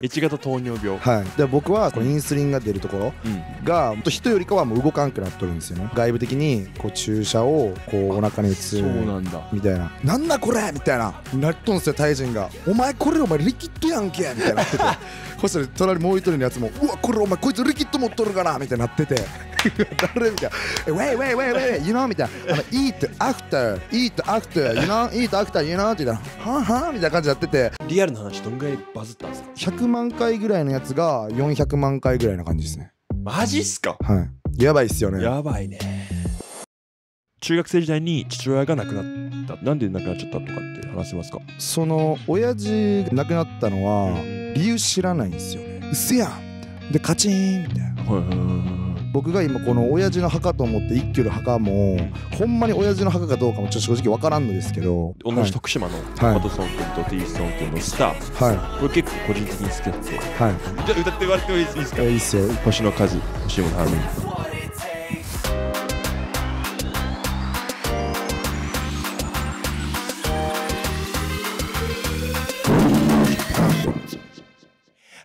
一型糖尿病はいで僕はこインスリンが出るところが、うん、人よりかはもう動かんくなっとるんですよね外部的にこう注射をこうお腹に打つそうなんだみたいな「なんだこれ!」みたいななっとんすよタイ人が「お前これお前リキッドやんけ!」みたいなってて そしたら隣もう一人のやつも「うわこれお前こいつリキッド持っとるかな!」みたいになってて誰みたいな「ウェイウェイウェイウェイ you know」みたいな「あの eat after eat after you know eat after you know」って言ったら「はぁはぁみたいな感じでやっててリアルな話どんぐらいバズったんですか100万回ぐらいのやつが400万回ぐらいな感じですねマジっすかはいやばいっすよねやばいね中学生時代に父親が亡くなったなんで亡くなっちゃったとかって話せますかその親父亡くなったのは理由知らないんですよねうせやんでカチンみたいなはいはいはい僕が今この親父の墓と思って一挙の墓もほんまに親父の墓かどうかもちょっと正直分からんのですけど同じ徳島のマトソン君とティーソン君のスター、はい、これ結構個人的に好きだって、はい、じゃあ歌ってもらってもいいですか、いいっすよ星の数星の数、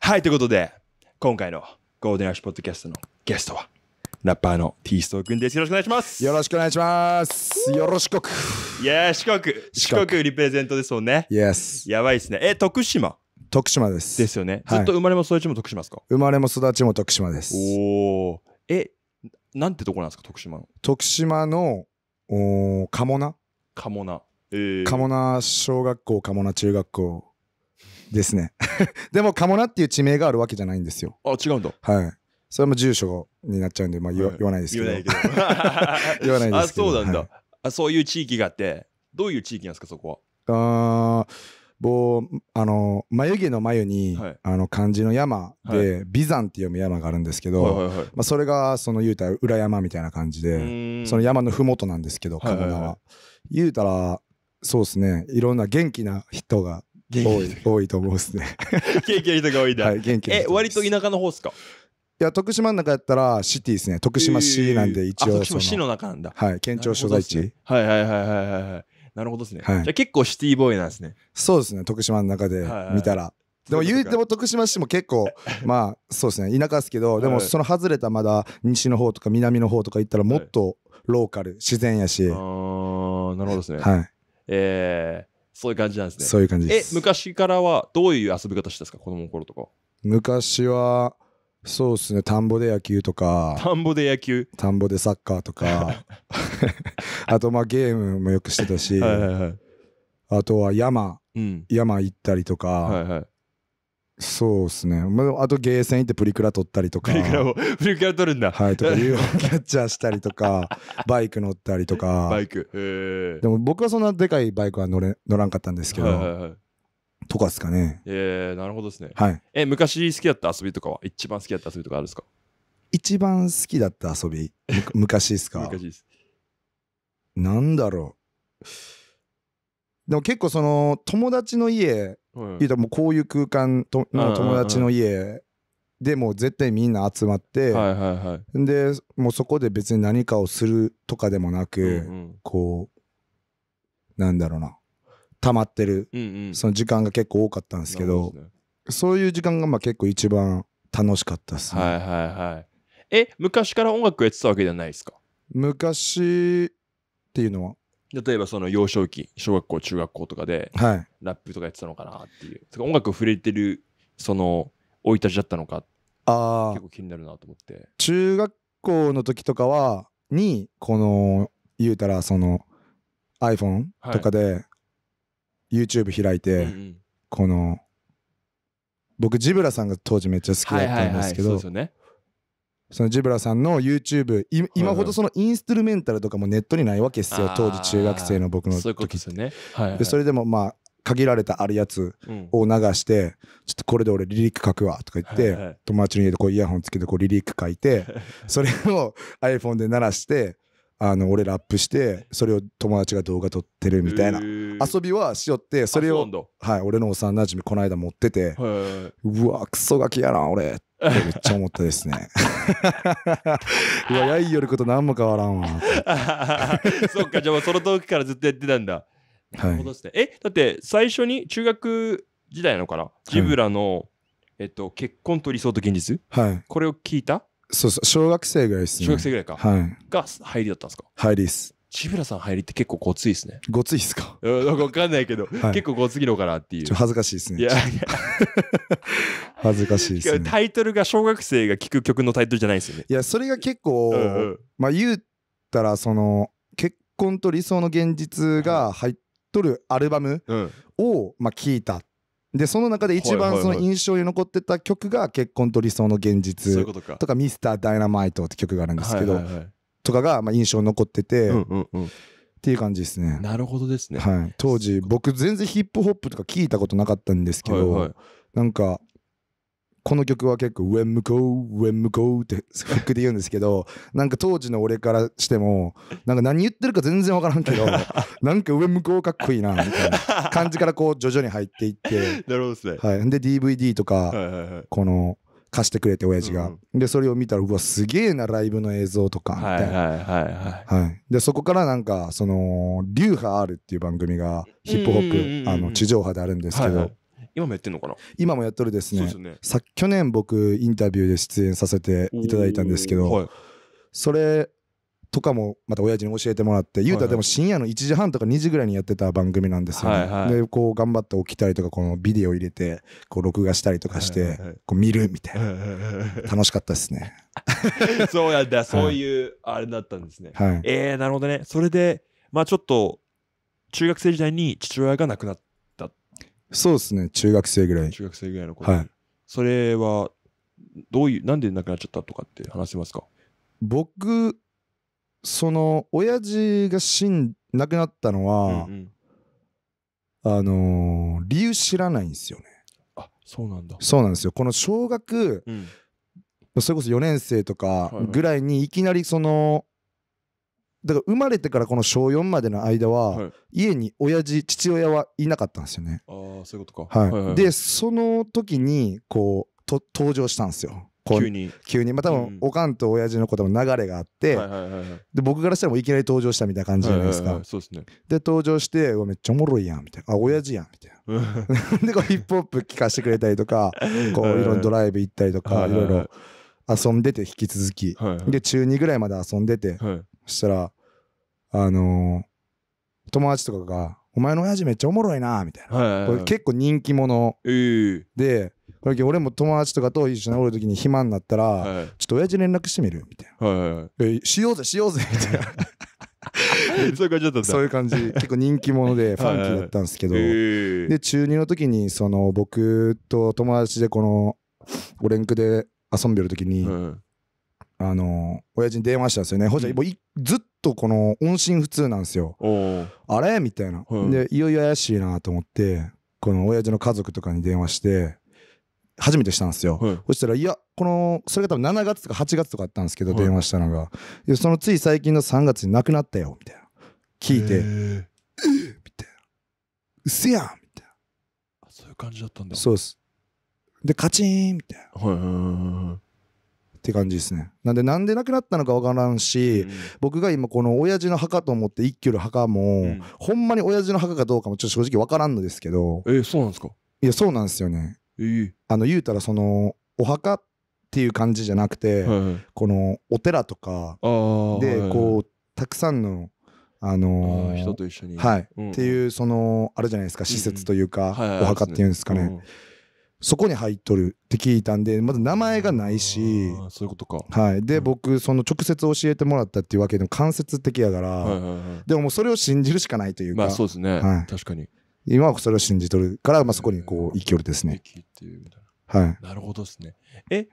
はい、ということで、今回のゴールデンアッシュポッドキャストのゲストは、ラッパーのティーストー君です。よろしくお願いします。よろしくお願いします。よろしく。いや四国。四国リプレゼントですもんね。Yes。やばいですね。え、徳島徳島です。ですよね。ずっと生まれも育ちも徳島ですか、生まれも育ちも徳島です。おお。え、なんてとこなんですか、徳島の。徳島の、おお、鴨名。鴨名。ナ。えー、カモ小学校、鴨名中学校ですね。でも、鴨名っていう地名があるわけじゃないんですよ。あ、違うんだ。はい。それも住所になっちゃうんで、まあ言わ,、言わないですけど。言わないけど。言わないですけど。あ、そうなんだ、はい、あ。そういう地域があって、どういう地域なんですか、そこは。あぼうあの眉毛の眉に、はい、あの漢字の山で、はい、山って読む山があるんですけど、はいはいはい、まあ、それがその言うたら裏山みたいな感じでその山の麓なんですけど鴨川、はいはい、言うたらそうですねいろんな元気な人が多い多いと思うっすね 元気な人が多いんだ、はい、元気え割と田舎の方っすかいや徳島の中やったらシティですね徳島市なんで一応、えー、徳島市の中なんだはい県庁所在地、ね、はいはいはいはいはいなるほどですね、はい、じゃ結構シティボーイなんですねそうですね徳島の中で見たら、はいはいでも言うても徳島市も結構 まあそうですね田舎ですけどでもその外れたまだ西の方とか南の方とか行ったらもっとローカル、はい、自然やしああなるほどですねはいえー、そういう感じなんですねそういう感じですえ昔からはどういう遊び方してたんですか子供の頃とか昔はそうですね田んぼで野球とか田んぼで野球田んぼでサッカーとか あとまあゲームもよくしてたしはいはい、はい、あとは山、うん、山行ったりとか、はいはい、そうですね、まあ、あとゲーセン行ってプリクラ撮ったりとかプリクラをプリクラ撮るんだはいとか UFO キャッチャーしたりとか バイク乗ったりとかバイクでも僕はそんなでかいバイクは乗れ乗らんかったんですけど、はいはいはいとかですかね。ええー、なるほどですね。はい。え、昔好きだった遊びとかは、一番好きだった遊びとかあるんですか一番好きだった遊び、昔ですか昔です。なんだろう。でも結構その友達の家、はい、うともうこういう空間との友達の家でも絶対みんな集まって、はいはいはい、でもうそこで別に何かをするとかでもなく、うんうん、こうなんだろうな溜まってる、うんうん、その時間が結構多かったんですけど、ね、そういう時間がまあ結構一番楽しかったっすね。はいはいはい。え昔から音楽やってたわけじゃないですか昔っていうのは例えばその幼少期小学校中学校とかで、はい、ラップとかやってたのかなっていう音楽を触れてるその生い立ちだったのかあ結構気になるなと思って中学校の時とかはにこの言うたらその iPhone とかで、はい、YouTube 開いて、うんうん、この僕ジブラさんが当時めっちゃ好きだったんですけど、そのジブラさんの YouTube 今ほどそのインストゥルメンタルとかもネットにないわけですよ、当時中学生の僕の時そういうことですよね、でそれでもまあ限られたあるやつを流して、うん、ちょっとこれで俺リリック書くわとか言って、はいはい、友達の家でこうイヤホンつけてこうリリック書いて それを iPhone で鳴らしてあの俺ラップしてそれを友達が動画撮ってるみたいな遊びはしよってそれをはい俺の幼なじみこの間持っててうわクソガキやな俺ってめっちゃ思ったですねいややいよること何も変わらんわ そっかじゃあその時からずっとやってたんだなるほえだって最初に中学時代のかなジブラの、はい、えっと、結婚と理想と現実、はい、これを聞いたそうそう小学生ぐらいですね小学生ぐらいか、はい、が入りだったんですか入りですちびらさん入りって結構ごついですね。ごついすかなんかわかんないけど、はい、結構ごついのかなっていう。恥ずかしいですね。いや、い や恥ずかしいですね。タイトルが小学生が聴く曲のタイトルじゃないですよね。いや、それが結構、うんうん、まあ言ったら、その、結婚と理想の現実が入っとるアルバムを、うん、まあ聞いたでその中で一番その印象に残ってた曲が「結婚と理想の現実」とか「ミスターダイナマイト」って曲があるんですけどとかがまあ印象に残ってて。っていう感じですねなるほどですね、はい、当時僕全然ヒップホップとか聞いたことなかったんですけど、なんかこの曲は結構「上向こう、上向こうンムコってフックで言うんですけどなんか当時の俺からしてもなんか何言ってるか全然分からんけど なんか「上向こうかっこいいなみたいな感じからこう徐々に入っていってなるほどですね、はい、で DVD とかこの貸してくれて親父が、でそれを見たらうわすげえなライブの映像とかみたいなはいでそこからなんかその「流派 R」っていう番組がヒップホップあの地上波であるんですけど、今もやってんのかな今もやっとるですね。さ去年僕インタビューで出演させていただいたんですけど、はい、それとかもまた親父に教えてもらって、は言うたらでも深夜の1時半とか2時ぐらいにやってた番組なんですよね。はいはい、でこう頑張って起きたりとかこのビデオ入れてこう録画したりとかして、こう見るみたいな、楽しかったですね。そうやった。そういうあれだったんですね。はい、えー、なるほどねそれでまあちょっと中学生時代に父親が亡くなって。そうですね、中学生ぐらい。中学生ぐらいの頃。はい。それは、どういう、なんで亡くなっちゃったとかって話せますか僕、その、親父が死ん、亡くなったのは、うんうん、あのー、理由知らないんですよね。あ、そうなんだ。そうなんですよ。この小学、うん、それこそ4年生とかぐらいに、いきなりその、だから生まれてからこの小4までの間は、家に親父父親はいなかったんですよねああそういうことか、はい、はいでその時にこうと登場したんですよ急に急にまあ多分、おかんと親父のことも流れがあって、で僕からしたらもういきなり登場したみたいな感じじゃないですか、そうですねで登場して「めっちゃおもろいやん」みたいな「あ親父やん」みたいな でこうヒップホップ聴かせてくれたりとか こういろいろドライブ行ったりとか、いろいろ遊んでて引き続き、はいで中2ぐらいまで遊んでて、はいそしたら、あのー、友達とかが、お前の親父めっちゃおもろいな、みたいな。はいはいはい、これ結構人気者。えー、で、これ俺も友達とかと一緒におる時に暇になったら、はい、ちょっと親父連絡してみるみたいな、はいはいえー。しようぜ、しようぜ、みたいな。そういう感じだったそういう感じ結構人気者でファンキーだったんですけど、はいはいえー、で中2の時にその僕と友達でこのオレンクで遊んでる時に、あの親父に電話したんですよね「ほ、うんじゃもうずっとこの音信不通なんですよ」あれみたいな、でいよいよ怪しいなと思ってこの親父の家族とかに電話して初めてしたんですよ、はい、そしたら「いやこのそれが多分7月とか8月とかあったんですけど、はい、電話したのがそのつい最近の3月に亡くなったよ」みたいな聞いて「えー、みたいな「うせやん」みたいなそういう感じだったんだそうですでカチンみたいな、はいはいはいはいって感じですねなんでなんでなくなったのか分からんし、うん、僕が今この親父の墓と思って一挙の墓も、うん、ほんまに親父の墓かどうかもちょっと正直分からんのですけどえー、そうなんですかいやそうなんですよね、えー、あの言うたらそのお墓っていう感じじゃなくて、はいはい、このお寺とかでこうたくさんのあのー、人と一緒に、はい、うん、っていうそのあれじゃないですか施設というか、うんはいはい、お墓っていうんですかね、うんそこに入っとるって聞いたんでまず名前がないしそういうことか、はい、で、うん、僕その直接教えてもらったっていうわけでも間接的やから、はいはいはい、でももうそれを信じるしかないというかまあそうですね、はい、確かに今はそれを信じとるから、まあ、そこにこう勢いですね、いな。はい、なるほどですねえ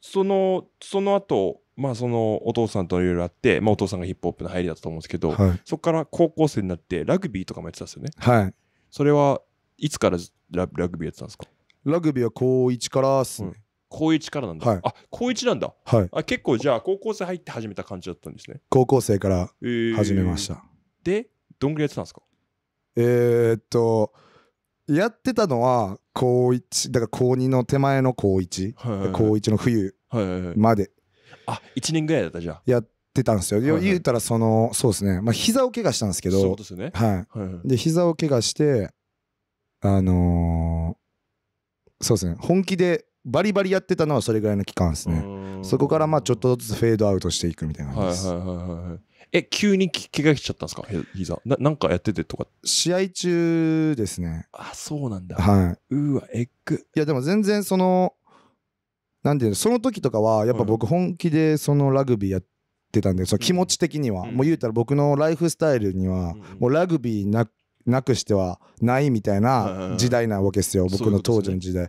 そのその後まあそのお父さんといろいろあって、まあ、お父さんがヒップホップの入りだったと思うんですけど、はい、そこから高校生になってラグビーとかもやってたんですよねはいそれはいつからララグビーやってたんですかラグビーは高1からっすね、うん、高1からなんだ、はい、あ高1なんだ、はい、あ結構じゃあ高校生入って始めた感じだったんですね高校生から始めました、えー、でどんぐらいやってたんですかえー、っとやってたのは高1だから高2の手前の高1、はいはいはい、高1の冬まで、はいはいはい、あ1年ぐらいだったじゃあやってたんですよ、はいはい、言うたらそのそうですねまあ膝を怪我したんですけどそうですねはい、はいはい、で膝を怪我してあのーそうですね本気でバリバリやってたのはそれぐらいの期間ですねそこからまあちょっとずつフェードアウトしていくみたいな感じです、はいはいえ急に怪我しちゃったんですか膝ななんかやっててとか試合中ですねあそうなんだはいうわエッグいやでも全然そのなんていうのその時とかはやっぱ僕本気でそのラグビーやってたんで、その気持ち的には、もう言うたら僕のライフスタイルにはもうラグビーななくしてはないみたいな時代なわけですよ、僕の当時の時代、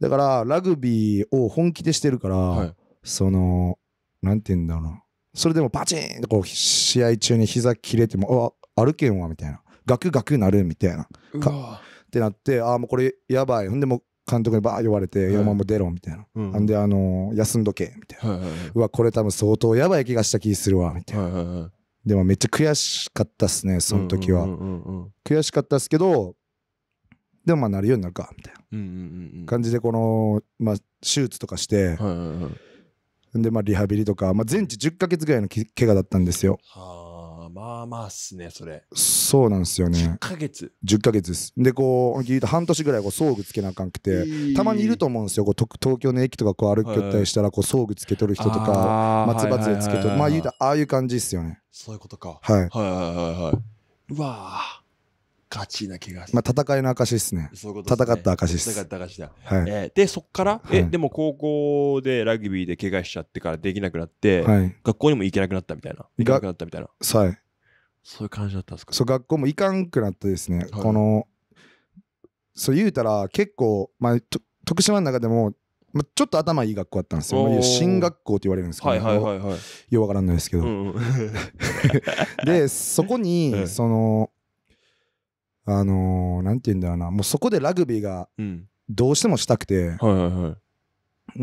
だからラグビーを本気でしてるから、そのなんて言うんだろうなそれでもパチンとこう試合中に膝切れても「あ歩けんわ」みたいな「ガクガクなる」みたいなってなって「ああもうこれやばい」ほんでも監督にバー言われて「山も出ろ」みたいな、うんであの休んどけ」みたいな、うわこれ多分相当やばい気がした気するわみたいな、でもめっちゃ悔しかったっすねその時は、悔しかったっすけどでもまあなるようになるかみたいな感じでこの、まあ、手術とかして、でまあリハビリとか、まあ、全治10ヶ月ぐらいの怪我だったんですよ。はあまあまあっすね、それ。そうなんですよね。10ヶ月。10ヶ月です。で、こう、半年ぐらいこう装具つけなあかんくて、えー、たまにいると思うんですよ。こう東京の駅とかこう歩きよったりしたら、こう装具つけとる人とか、松葉杖つけとる。まあ、言うたああいう感じっすよね。そういうことか。はい。はいはいはいはい。うわぁ。勝ちな気がまあ戦いの証ですね。戦った証です。戦った証だ。はいで、そこから、え、でも高校でラグビーで怪我しちゃってからできなくなって、はい、学校にも行けなくなったみたいな。行けなくなったみたいな。はい。そういう感じだったんですかそう学校も行かんくなってですね、はい、このそう言うたら結構、まあ、徳島の中でも、まあ、ちょっと頭いい学校あったんですよ、まあ、進学校って言われるんですけど、はいはいはいはい、ようわからんないですけど、うんうん、でそこに、そのあのー、なんて言うんだろうなもうそこでラグビーがどうしてもしたくて、うんはいはいは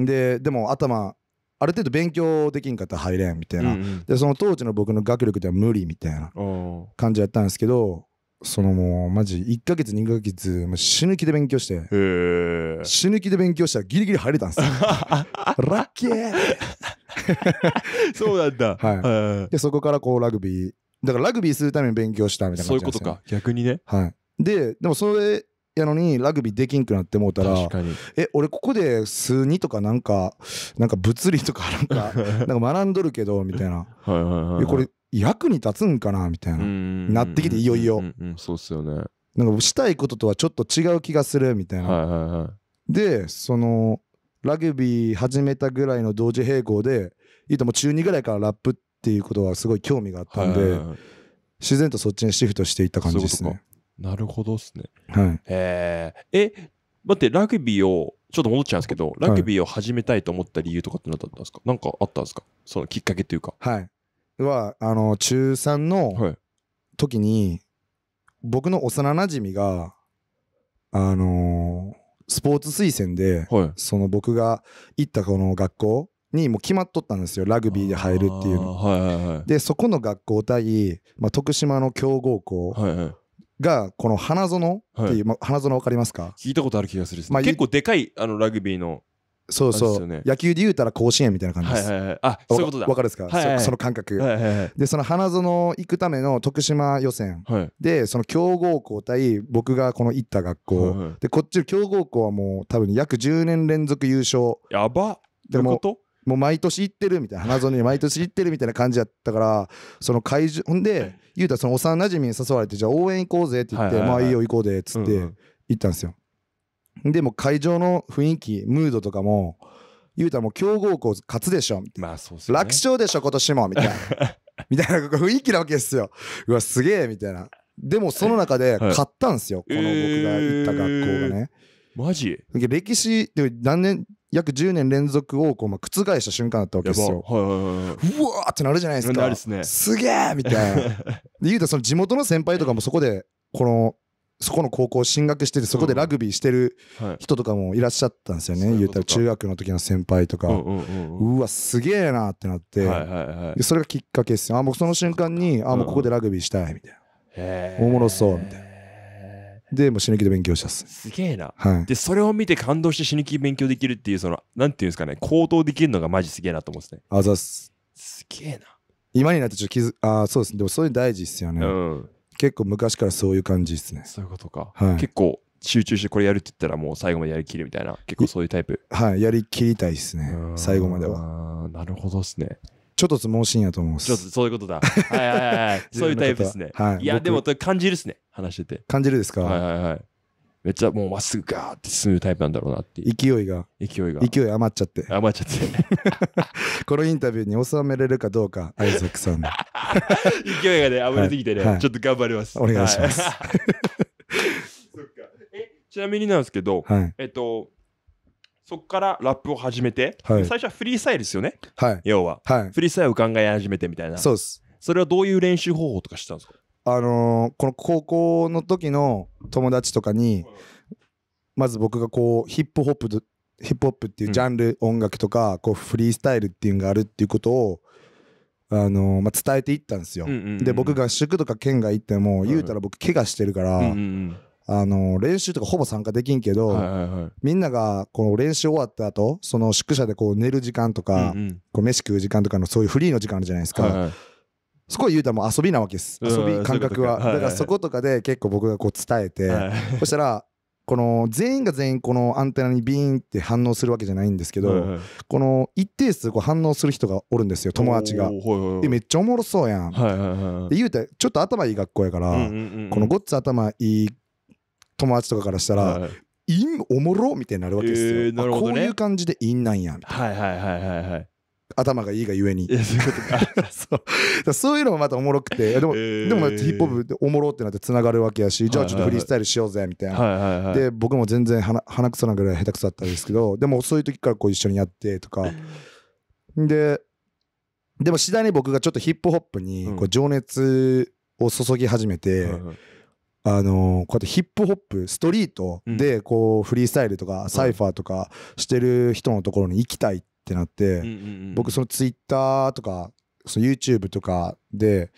い、ででも頭ある程度勉強できんかったら入れんみたいな、うんうん、でその当時の僕の学力では無理みたいな感じやったんですけどそのもうマジ1か月2か月もう死ぬ気で勉強して死ぬ気で勉強したらギリギリ入れたんですよ ラッキー そうなんだ、はい、でそこからこうラグビーだからラグビーするために勉強したみたいな感じ、ね、そういうことか逆にねはいででもそれやのにラグビーできんくなってもうたらえ俺ここで数2とかなんかなんか物理とかなんか なんか学んどるけどみたいなこれ役に立つんかなみたいななってきていよいよ、うんうん、そうっすよねなんかしたいこととはちょっと違う気がするみたいな、はいはいはい、でそのラグビー始めたぐらいの同時並行でいいとも中2ぐらいからラップっていうことはすごい興味があったんで、はいはいはい自然とそっちにシフトしていった感じですねなるほどっすね。はい。えー、え、待って、ラグビーを、ちょっと戻っちゃうんですけど、ラグビーを始めたいと思った理由とかって何だったんですか、なんかあったんですかそのきっかけというか。はい。は、あの、中3のはい。時に、僕の幼馴染が、あのースポーツ推薦で、はい。その僕が行ったこの学校にもう決まっとったんですよ。ラグビーで入るっていうの。はいはいはい。で、そこの学校対、まあ、徳島の強豪校はいはい。がこの花園っていう、はい、花園わかりますか聞いたことある気がするです、ね、まあ、結構でかいあのラグビーのそうそう、ね、野球で言うたら甲子園みたいな感じです。はいはいはい、あそういうことだ。わかるですか、はいはい、その感覚、はいはいはい、で、その花園行くための徳島予選、はい、で、その強豪校対僕がこの行った学校、はいはい、で、こっちの強豪校はもう多分約10年連続優勝。やばでももう毎年行ってるみたいな花園に毎年行ってるみたいな感じやったからその会場ほんで言うたらその幼馴染に誘われてじゃあ応援行こうぜって言って、まあいいよ行こうでっつって行ったんですよ、でも会場の雰囲気ムードとかも言うたらも強豪校勝つでしょみたいな、まあそうすね、楽勝でしょ今年もみたいな みたいな雰囲気なわけですようわすげえみたいなでもその中で買ったんですよ、はい、この僕が行った学校がね、えー、マジ歴史て何年約10年連続をこうまあ覆した瞬間だったわけですよ。はいはいはいはい、うわーってなるじゃないですか。すね、すげえみたいな。で言うとその地元の先輩とかもそこでこのそこの高校進学しててそこでラグビーしてる人とかもいらっしゃったんですよね、うんはい、言うたら中学の時の先輩とか、うんうん、うわすげえなってなって、はいはいはい、でそれがきっかけですよあもうその瞬間にあもうここでラグビーしたいみたいな、おもろそうみたいな。でも死ぬ気で勉強したっすすげえな、はい、でそれを見て感動して死ぬ気勉強できるっていうそのなんていうんですかね行動できるのがマジすげえなと思うんですねあざすすげえな今になってちょっと気づあそうですねでもそういう大事っすよね、うん、結構昔からそういう感じですねそういうことか、はい、結構集中してこれやるって言ったらもう最後までやりきるみたいな結構そういうタイプはいやりきりたいですね最後まではなるほどですねちょっとつ盲信やと思うちょっとそういうことだはいはいはい そういうタイプですね、はい、いやでも感じるっすね話してて。感じるですかはいはいはい。めっちゃもうまっすぐガーって進むタイプなんだろうなって勢いが勢いが勢い余っちゃって余っちゃって このインタビューに収めれるかどうかアイザックさんの勢いがねあぶれててね、はいちょっと頑張りますお願いします、はい、そっかえちなみになんですけど、えっとそこからラップを始めて、最初はフリースタイルですよね、要は、フリースタイルを考え始めてみたいなそうですそれはどういう練習方法とかしてたんですかあのー、この高校の時の友達とかにまず僕がこうヒップホップヒップホップっていうジャンル、うん、音楽とかこうフリースタイルっていうのがあるっていうことを、あのー、まあ、伝えていったんですよ、うんうんうんで僕が宿とか県外行っても、言うたら僕怪我してるから、うんうんうんあの練習とかほぼ参加できんけど、はいはいはい、みんながこの練習終わった後その宿舎でこう寝る時間とか、うんうん、こう飯食う時間とかのそういうフリーの時間あるじゃないですか、はいはい、そこを言うたらもう遊びなわけです、遊び感覚は、だからそことかで結構僕がこう伝えて、そしたらこの全員が全員このアンテナにビーンって反応するわけじゃないんですけど、この一定数こう反応する人がおるんですよ友達が、でめっちゃおもろそうやん、で言うてちょっと頭いい学校やから、このごっつ頭いい友達とかからしたら、いはおもろみたいになるわけですよ、こういう感じでインなんやみたいな、はいはいはいはい、はい頭がいいがゆえに そういうのもまたおもろくてでも、えー、でもヒップホップでおもろってなってつながるわけやし、じゃあちょっとフリースタイルしようぜみたいな、はいはいはい、で僕も全然鼻くそなぐらい下手くそだったんですけどでもそういう時からこう一緒にやってとかででも次第に僕がちょっとヒップホップにこう情熱を注ぎ始めて、うん、あのー、こうやってヒップホップストリートでこうフリースタイルとかサイファーとかしてる人のところに行きたいってってなって、うんうんうん、僕そのツイッターとかその YouTube とかで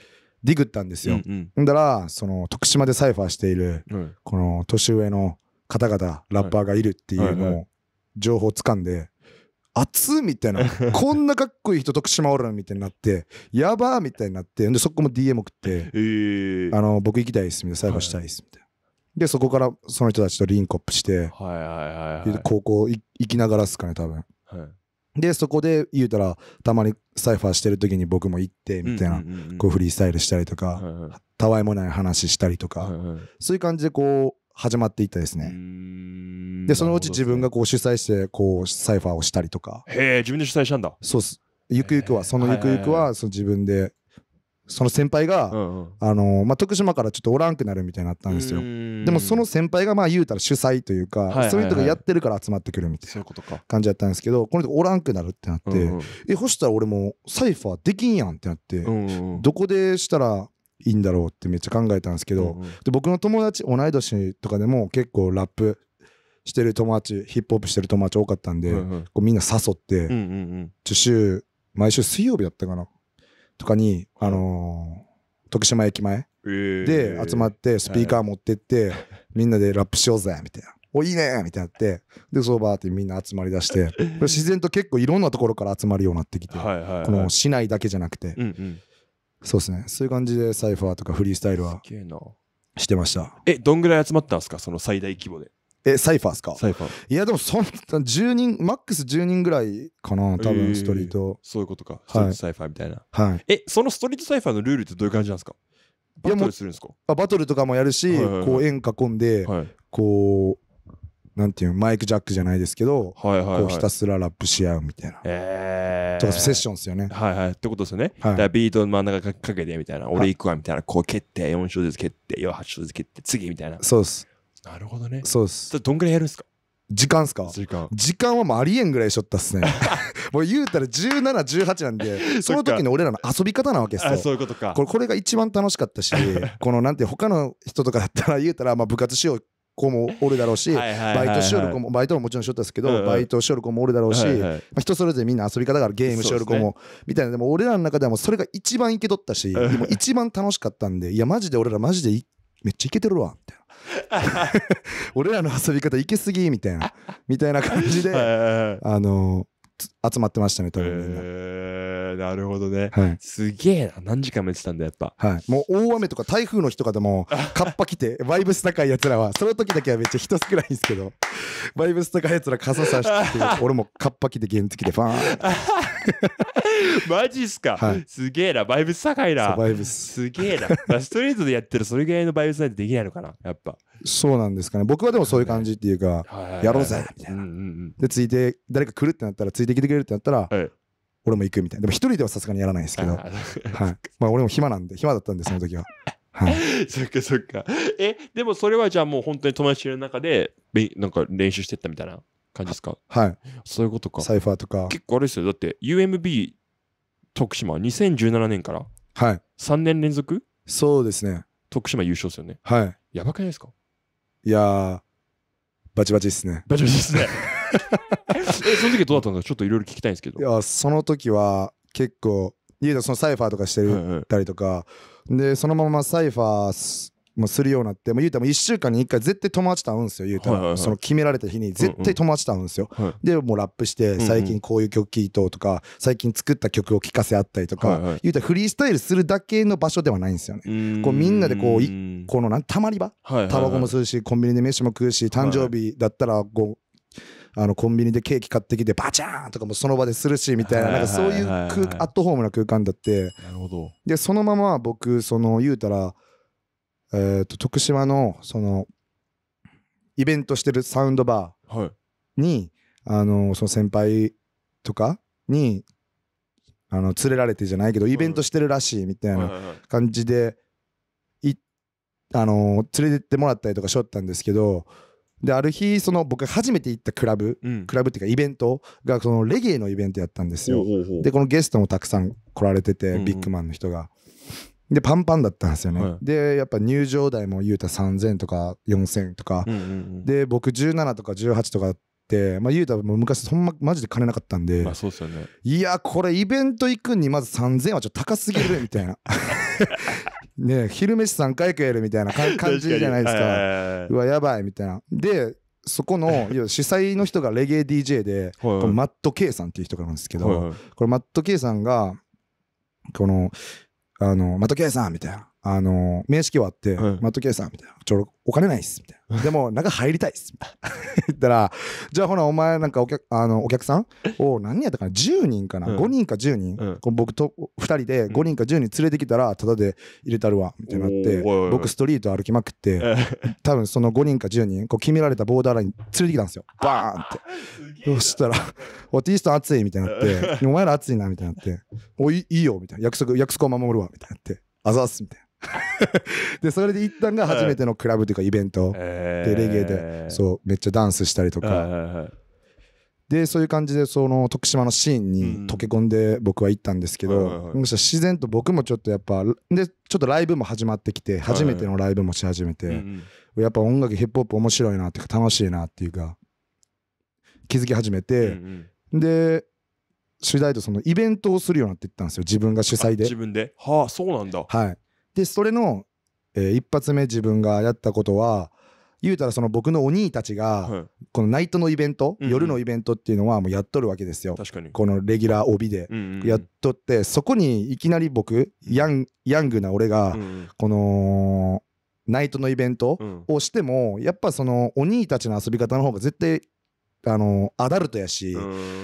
ディグったんですよ。うんうん、だらその徳島でサイファーしている、この年上の方々ラッパーがいるっていうのを情報つかんで。熱みたいな こんなかっこいい人徳島おるみたいになってやばーみたいになってでそこも DM 送って、あの僕行きたいですみたいなァーしたいですみたいな、でそこからその人たちとリンクアップして、はいはいはいはい、高校行きながらっすかね多分、はい、でそこで言うたらたまにサイファーしてる時に僕も行ってみたいな、こうフリースタイルしたりとか、たわいもない話したりとか、そういう感じでこう始まっていったですねでそのうち自分がこう主催してこうサイファーをしたりとかへえ自分で主催したんだそうっすゆくゆくはそのゆくゆくはその自分でその先輩が、うんうん、あのまあ、徳島からちょっとおらんくなるみたいになったんですよでもその先輩がまあ言うたら主催というか、はいはいはい、そういう人がやってるから集まってくるみたいな感じやったんですけどこの人おらんくなるってなって、うんうん、えほしたら俺もサイファーできんやんってなって、うんうん、どこでしたらいいんだろうってめっちゃ考えたんですけど、うんうん、で僕の友達同い年とかでも結構ラップしてる友達ヒップホップしてる友達多かったんで、うんうん、こうみんな誘って、うんうんうん、週毎週水曜日だったかなとかに、あのー、徳島駅前で集まってスピーカー持ってって、みんなでラップしようぜみたいな。おいいねみたいなってでそうバーってみんな集まりだして自然と結構いろんなところから集まるようになってきて、はいはいはい、この市内だけじゃなくて、うんうん、そうですねそういう感じでサイファーとかフリースタイルはしてましたえどんぐらい集まったんですかその最大規模でえサイファーですかサイファーいやでもそんな10人マックス10人ぐらいかな多分ストリート、そういうことかストリートサイファーみたいな、はい、えそのストリートサイファーのルールってどういう感じなんですかバトルするんですかバトルとかもやるし、こう円囲んで、こうなんていうマイク・ジャックじゃないですけど、こうひたすらラップし合うみたいな、えー、とかセッションですよねはいはいってことですよね、はい、だビートの真ん中かけてみたいな俺行くわみたいなこう蹴って4勝ずつ蹴って4 8勝ずつ蹴って次みたいなそうですなるほどねそうすどんぐらいやるんですか時間っすか時間時間はもうありえんぐらいしょったっすね もう言うたら1718なんで その時の俺らの遊び方なわけっすよそういうことかこれこれが一番楽しかったし このなんて他の人とかだったら言うたらまあ部活しよう子もおるだろうしバイトしよる子もバイトももちろんしよったっですけどバイトしよる子もおるだろうし人それぞれみんな遊び方があるゲームしよる子もみたいなでも俺らの中ではもうそれが一番いけとったし一番楽しかったんでいやマジで俺らマジでめっちゃいけてるわみたいな 俺らの遊び方いけすぎみたいな みたいな感じで、あの集まってましたね多分な、えー、なるほどね、はい、すげえな何時間もやってたんだやっぱ、はい、もう大雨とか台風の日とかでもカッパ来てバイブス高いやつらはその時だけはめっちゃ人少ないんですけどバイブス高いやつら傘さして 俺もカッパ来て原付でファーン マジっすか、はい、すげえな、バイブス高いな。バイブス。すげえな。まあ、ストリートでやってるそれぐらいのバイブスなんてできないのかな、やっぱ。そうなんですかね。僕はでもそういう感じっていうか、やろうぜみたいな。で、ついて、誰か来るってなったら、ついてきてくれるってなったら、はい俺も行くみたいな。でも一人ではさすがにやらないですけど、はい、まあ俺も暇なんで、暇だったんで、その時は。はい、そっかそっか。え、でもそれはじゃあもう本当に友達の中で、なんか練習してったみたいな感じですかはいそういうことかサイファーとか結構あれですよだって UMB 徳島2017年からはい3年連続そうですね徳島優勝ですよねはいやばくないですかいやバチバチですねバチバチですね えその時どうだったんですかちょっといろいろ聞きたいんですけどいやその時は結構言うそのサイファーとかしてたりとか、でそのままサイファーもするようになってもう言うても1週間に1回絶対友達と会うんですよ言うたら、その決められた日に絶対友達と会うんですよ、うんうん、でもうラップして最近こういう曲聴いとうとか最近作った曲を聴かせ合ったりとか、はいはい、言うたらフリースタイルするだけの場所ではないんですよねこうみんなでこうこのなんたまり場タバコもするしコンビニで飯も食うし誕生日だったらこうあのコンビニでケーキ買ってきてバチャーンとかもその場でするしみたいななんかそういうアットホームな空間だってなるほどでそのまま僕その言うたらえー、と徳島のそのイベントしてるサウンドバーに、はい、あのその先輩とかにあの連れられてじゃないけどイベントしてるらしいみたいな感じでい、あの連れてってもらったりとかしょったんですけどである日その僕初めて行ったクラブ、うん、クラブっていうかイベントがそのレゲエのイベントやったんですよ。でこのゲストもたくさん来られてて、ビッグマンの人が。でパンパンだったんですよね、はい、でやっぱ入場代も言うたら3000とか4000とか、うんうんうん、で僕17とか18とかっまあ、言うたら昔ほんまマジで金なかったんで、まあそうですよね、いやこれイベント行くにまず3000はちょっと高すぎるみたいな ね昼飯3回食えるみたいな感じじゃないですかか、はい、うわやばいみたいなでそこの 主催の人がレゲエ DJ で、マットケイさんっていう人なんですけど、はいはい、これマットケイさんがこのあの、またけいさんみたいな。あの面識はあって、はい、マットケイさんみたいなちょお金ないっすみたいな でも中入りたいっすみたいな 言ったらじゃあほなお前なんかお客あのお客さんを何人やったかな10人かな、うん、5人か10人、うん、僕と2人で5人か10人連れてきたらタダで入れたるわみたいになって僕ストリート歩きまくって 多分その5人か10人こう決められたボーダーライン連れてきたんですよバーンってそしたら「おティースト熱い」みたいになって「お前ら熱いな」みたいになって「おいいいよ」みたいな約束約束を守るわみたいになって「あざっす」みたいな。でそれで一旦が初めてのクラブというかイベント、えー、でレゲエでそうめっちゃダンスしたりとか、でそういう感じでその徳島のシーンに溶け込んで僕は行ったんですけど、うん、自然と僕もちょっとやっぱでちょっとライブも始まってきて初めてのライブもし始めて、やっぱ音楽ヒップホップ面白いなっていうか楽しいなっていうか気づき始めて、で主題とそのイベントをするようになっていったんですよ自分が主催で自分ではあそうなんだはいでそれの、えー、一発目自分がやったことは言うたらその僕のお兄たちが、このナイトのイベント、うんうん、夜のイベントっていうのはもうやっとるわけですよこのレギュラー帯でやっとって、そこにいきなり僕ヤンヤングな俺が、このナイトのイベントをしても、やっぱそのお兄たちの遊び方の方が絶対あのアダルトやし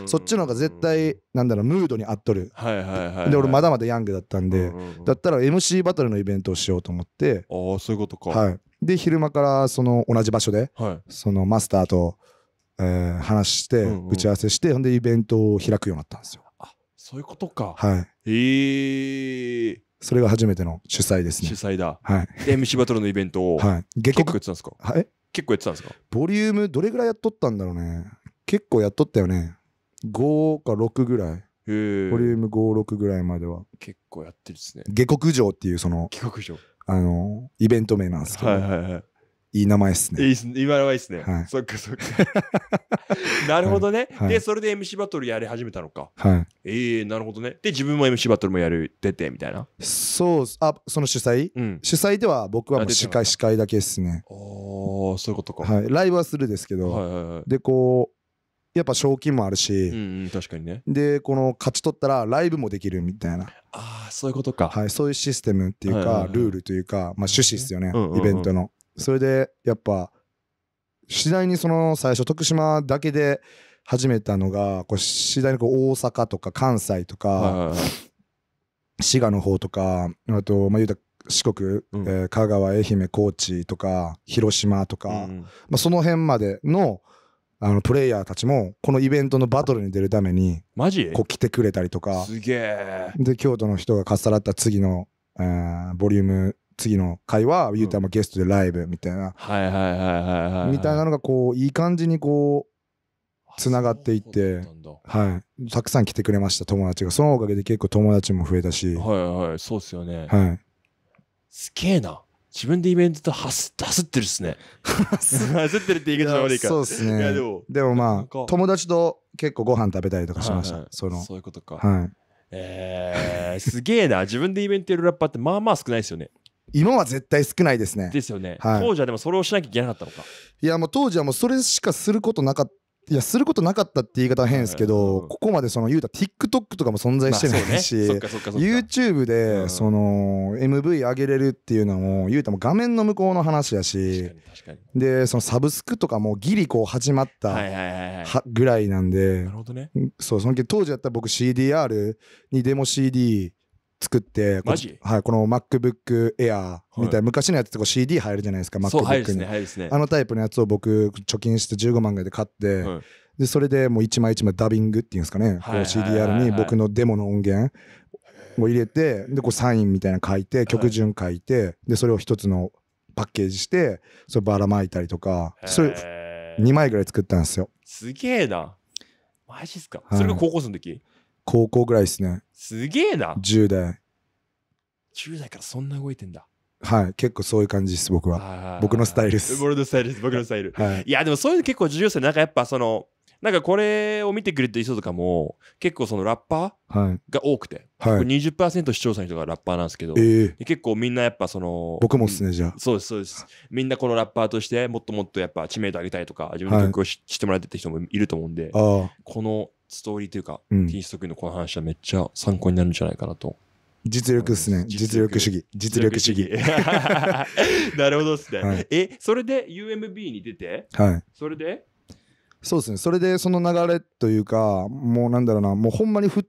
そっちの方が絶対なんだろうムードに合っとる、はいはいはい、はい、で俺まだまだヤングだったんでだったら MC バトルのイベントをしようと思ってああそういうことか、はい、で昼間からその同じ場所で、はい、そのマスターと、えー、話して、打ち合わせしてほんでイベントを開くようになったんですよあそういうことかはいええーそれが初めての主催ですね。主催だ。はい。MC バトルのイベントを、はい。下克。結構やってたんですかはい。結構やってたんですかボリュームどれぐらいやっとったんだろうね結構やっとったよね5か6ぐらいボリューム56ぐらいまでは結構やってるっすね下克上っていうその下克上あのイベント名なんですけど、はいはいはい、いい名前ですね。いい今のはいいですね。はい、そっかそっか。なるほどね、はい、で、それで MC バトルやり始めたのか。はい。ええー、なるほどね。で、自分も MC バトルもやる、出てみたいな。そう、あ、その主催、うん、主催では僕はもう司会、司会だけですね。ああ、そういうことか。はい。ライブはするですけど、はいはいはい、で、こう、やっぱ賞金もあるし、うんうん、確かにねでこの勝ち取ったらライブもできるみたいなあそういうことか、はい、そういうシステムっていうか、はいはいはい、ルールというか、まあ、趣旨ですよね、うんうんうん、イベントの、それでやっぱ次第にその最初徳島だけで始めたのがこう次第にこう大阪とか関西とか滋賀の方とかあとまあ言うた四国、うん、えー、香川愛媛高知とか広島とか、うん、まあ、その辺までのあのプレイヤーたちもこのイベントのバトルに出るためにマジこう来てくれたりとかすげえで京都の人がかっさらった次の、えー、ボリューム次の回は言うたらゲストでライブみたいな、はいはいはいはいみたいなのがこういい感じにこうつながっていってはいたくさん来てくれました友達がそのおかげで結構友達も増えたしはいはいそうっすよねはいすげえな自分でイベントとはすはすってるっすね。はすってるって言い方が悪いから。そうっすね。でもでもまあ友達と結構ご飯食べたりとかしました。はいはい、そのそういうことか。はい。えー、すげえな自分でイベントやるラッパーってまあまあ少ないですよね。今は絶対少ないですね。ですよね、はい、当時はでもそれをしなきゃいけなかったのか。いやもう当時はもうそれしかすることなかったいやすることなかったって言い方は変ですけど、うん、ここまでその言うた TikTok とかも存在してないし、ね、YouTube でその MV 上げれるっていうのも言うたも画面の向こうの話やしでそのサブスクとかもギリこう始まったぐらいなんで、ね、そうその時当時やったら僕 CDR にデモ CD 作ってマジはい、この MacBook Air みたいな、はい、昔のやつとかこう CD 入るじゃないですか MacBook に、ねね、あのタイプのやつを僕貯金して15万ぐらいで買って、はい、でそれでもう一枚一枚ダビングっていうんですかね、はい、CDR に僕のデモの音源を入れてでこうサインみたいな書いて曲順書いてでそれを一つのパッケージしてそればらまいたりとかそれ2枚ぐらい作ったんですよすげえなマジっすか、それが高校生の時高校ぐらいですねすげえな10代10代からそんな動いてんだはい結構そういう感じです僕は僕のスタイルです僕のスタイルです僕のスタイル、はい、いやでもそういうの結構重要ですよなんかやっぱそのなんかこれを見てくれてる人とかも結構そのラッパーが多くて、はい、20%視聴者の人がラッパーなんですけど、えー、結構みんなやっぱその僕もっすねじゃあそうですそうですみんなこのラッパーとしてもっともっとやっぱ知名度上げたいとか自分の曲を、知ってもらってた人もいると思うんでこのストーリーというか、うん、ティースト君のこの話はめっちゃ参考になるんじゃないかなと。実力ですね。実力主義。実力主義。なるほどですね。はい、え、それで UMB に出て、はい、それでそうですね。それでその流れというか、もうなんだろうな、もうほんまにふっ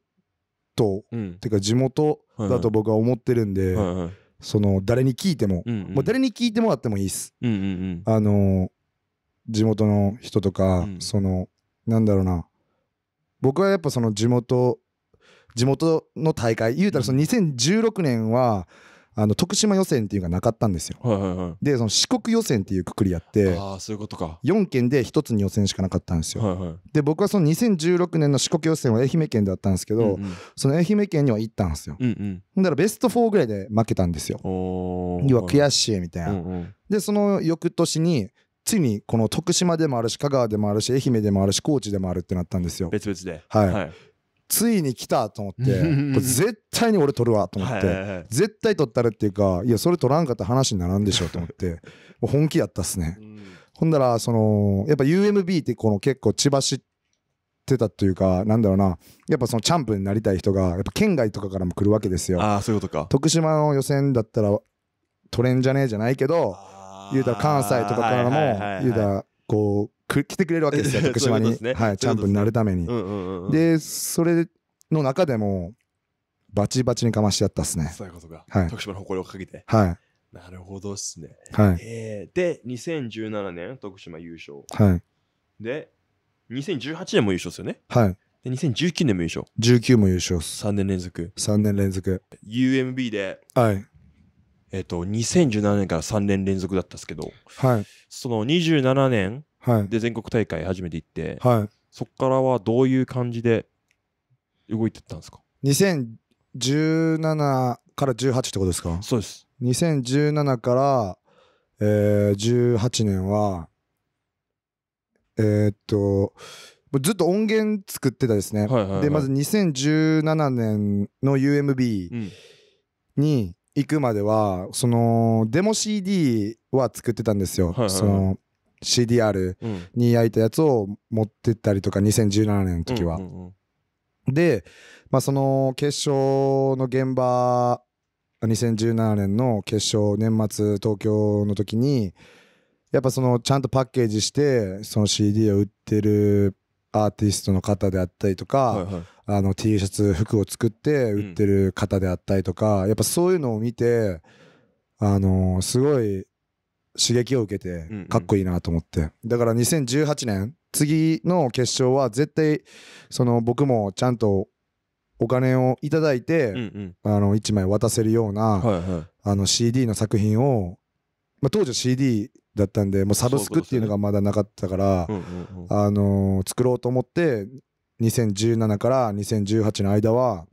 と、うん、てか地元だと僕は思ってるんで、はいはい、その誰に聞いても、うんうん、もう誰に聞いてもらってもいいっす。うんうんうん、あのー、地元の人とか、うん、その、なんだろうな、僕はやっぱその地元地元の大会言うたらその2016年はあの徳島予選っていうのがなかったんですよ、はいはいはい、でその四国予選っていうくくりやってああそういうことか4県で1つに予選しかなかったんですよ、はいはい、で僕はその2016年の四国予選は愛媛県だったんですけど、うんうん、その愛媛県には行ったんですよ、うんうん、だからベスト4ぐらいで負けたんですよ要は悔しいみたいな、うんうん、でその翌年についにこの徳島でもあるし香川でもあるし愛媛でもあるし高知でもあるってなったんですよ別々ではい、はい、ついに来たと思って これ絶対に俺取るわと思って、絶対取ったるっていうかいやそれ取らんかったら話にならんでしょと思って もう本気やったっすね、うん、ほんだらそのやっぱ UMB ってこの結構千葉市ってたというかなんだろうなやっぱそのチャンプになりたい人がやっぱ県外とかからも来るわけですよああそういうことか徳島の予選だったら取れんじゃねえじゃないけど言うたら関西とかからも言うたらこう来てくれるわけですよ 徳島にはいチャンプになるために。でそれの中でもバチバチにかましてやったっすね。そういうことか。はい、徳島の誇りをかけて。はい。なるほどっすね。はい。で、2017年、徳島優勝。はい。で、2018年も優勝ですよね。はい。で、2019年も優勝。19も優勝っす。3年連続。3年連続。UMB で、はい。えっと、2017年から3年連続だったんですけど、はい、その27年で全国大会初めて行って、はい、そこからはどういう感じで動いてったんですか2017から18ってことですかそうです2017から、えー、18年はえー、っとずっと音源作ってたですね、はいはいはい、でまず2017年の UMB に、行くまではそのデモ CD は作ってたんですよ、はいはいその CDR に焼いたやつを持ってったりとか2017年の時は。うんうんうん、で、まあ、その決勝の現場2017年の決勝年末東京の時にやっぱそのちゃんとパッケージしてその CD を売ってるアーティストの方であったりとか、はいはい、あの T シャツ服を作って売ってる方であったりとか、うん、やっぱそういうのを見てあのー、すごい刺激を受けてかっこいいなと思って、うんうん、だから2018年次の決勝は絶対その僕もちゃんとお金をいただいて、うんうん、あの1枚渡せるような、はいはい、あの CD の作品を、まあ、当時は CD だったんでもうサブスクっていうのがまだなかったから、ううねうんうんうん、あのー、作ろうと思って2017から2018の間は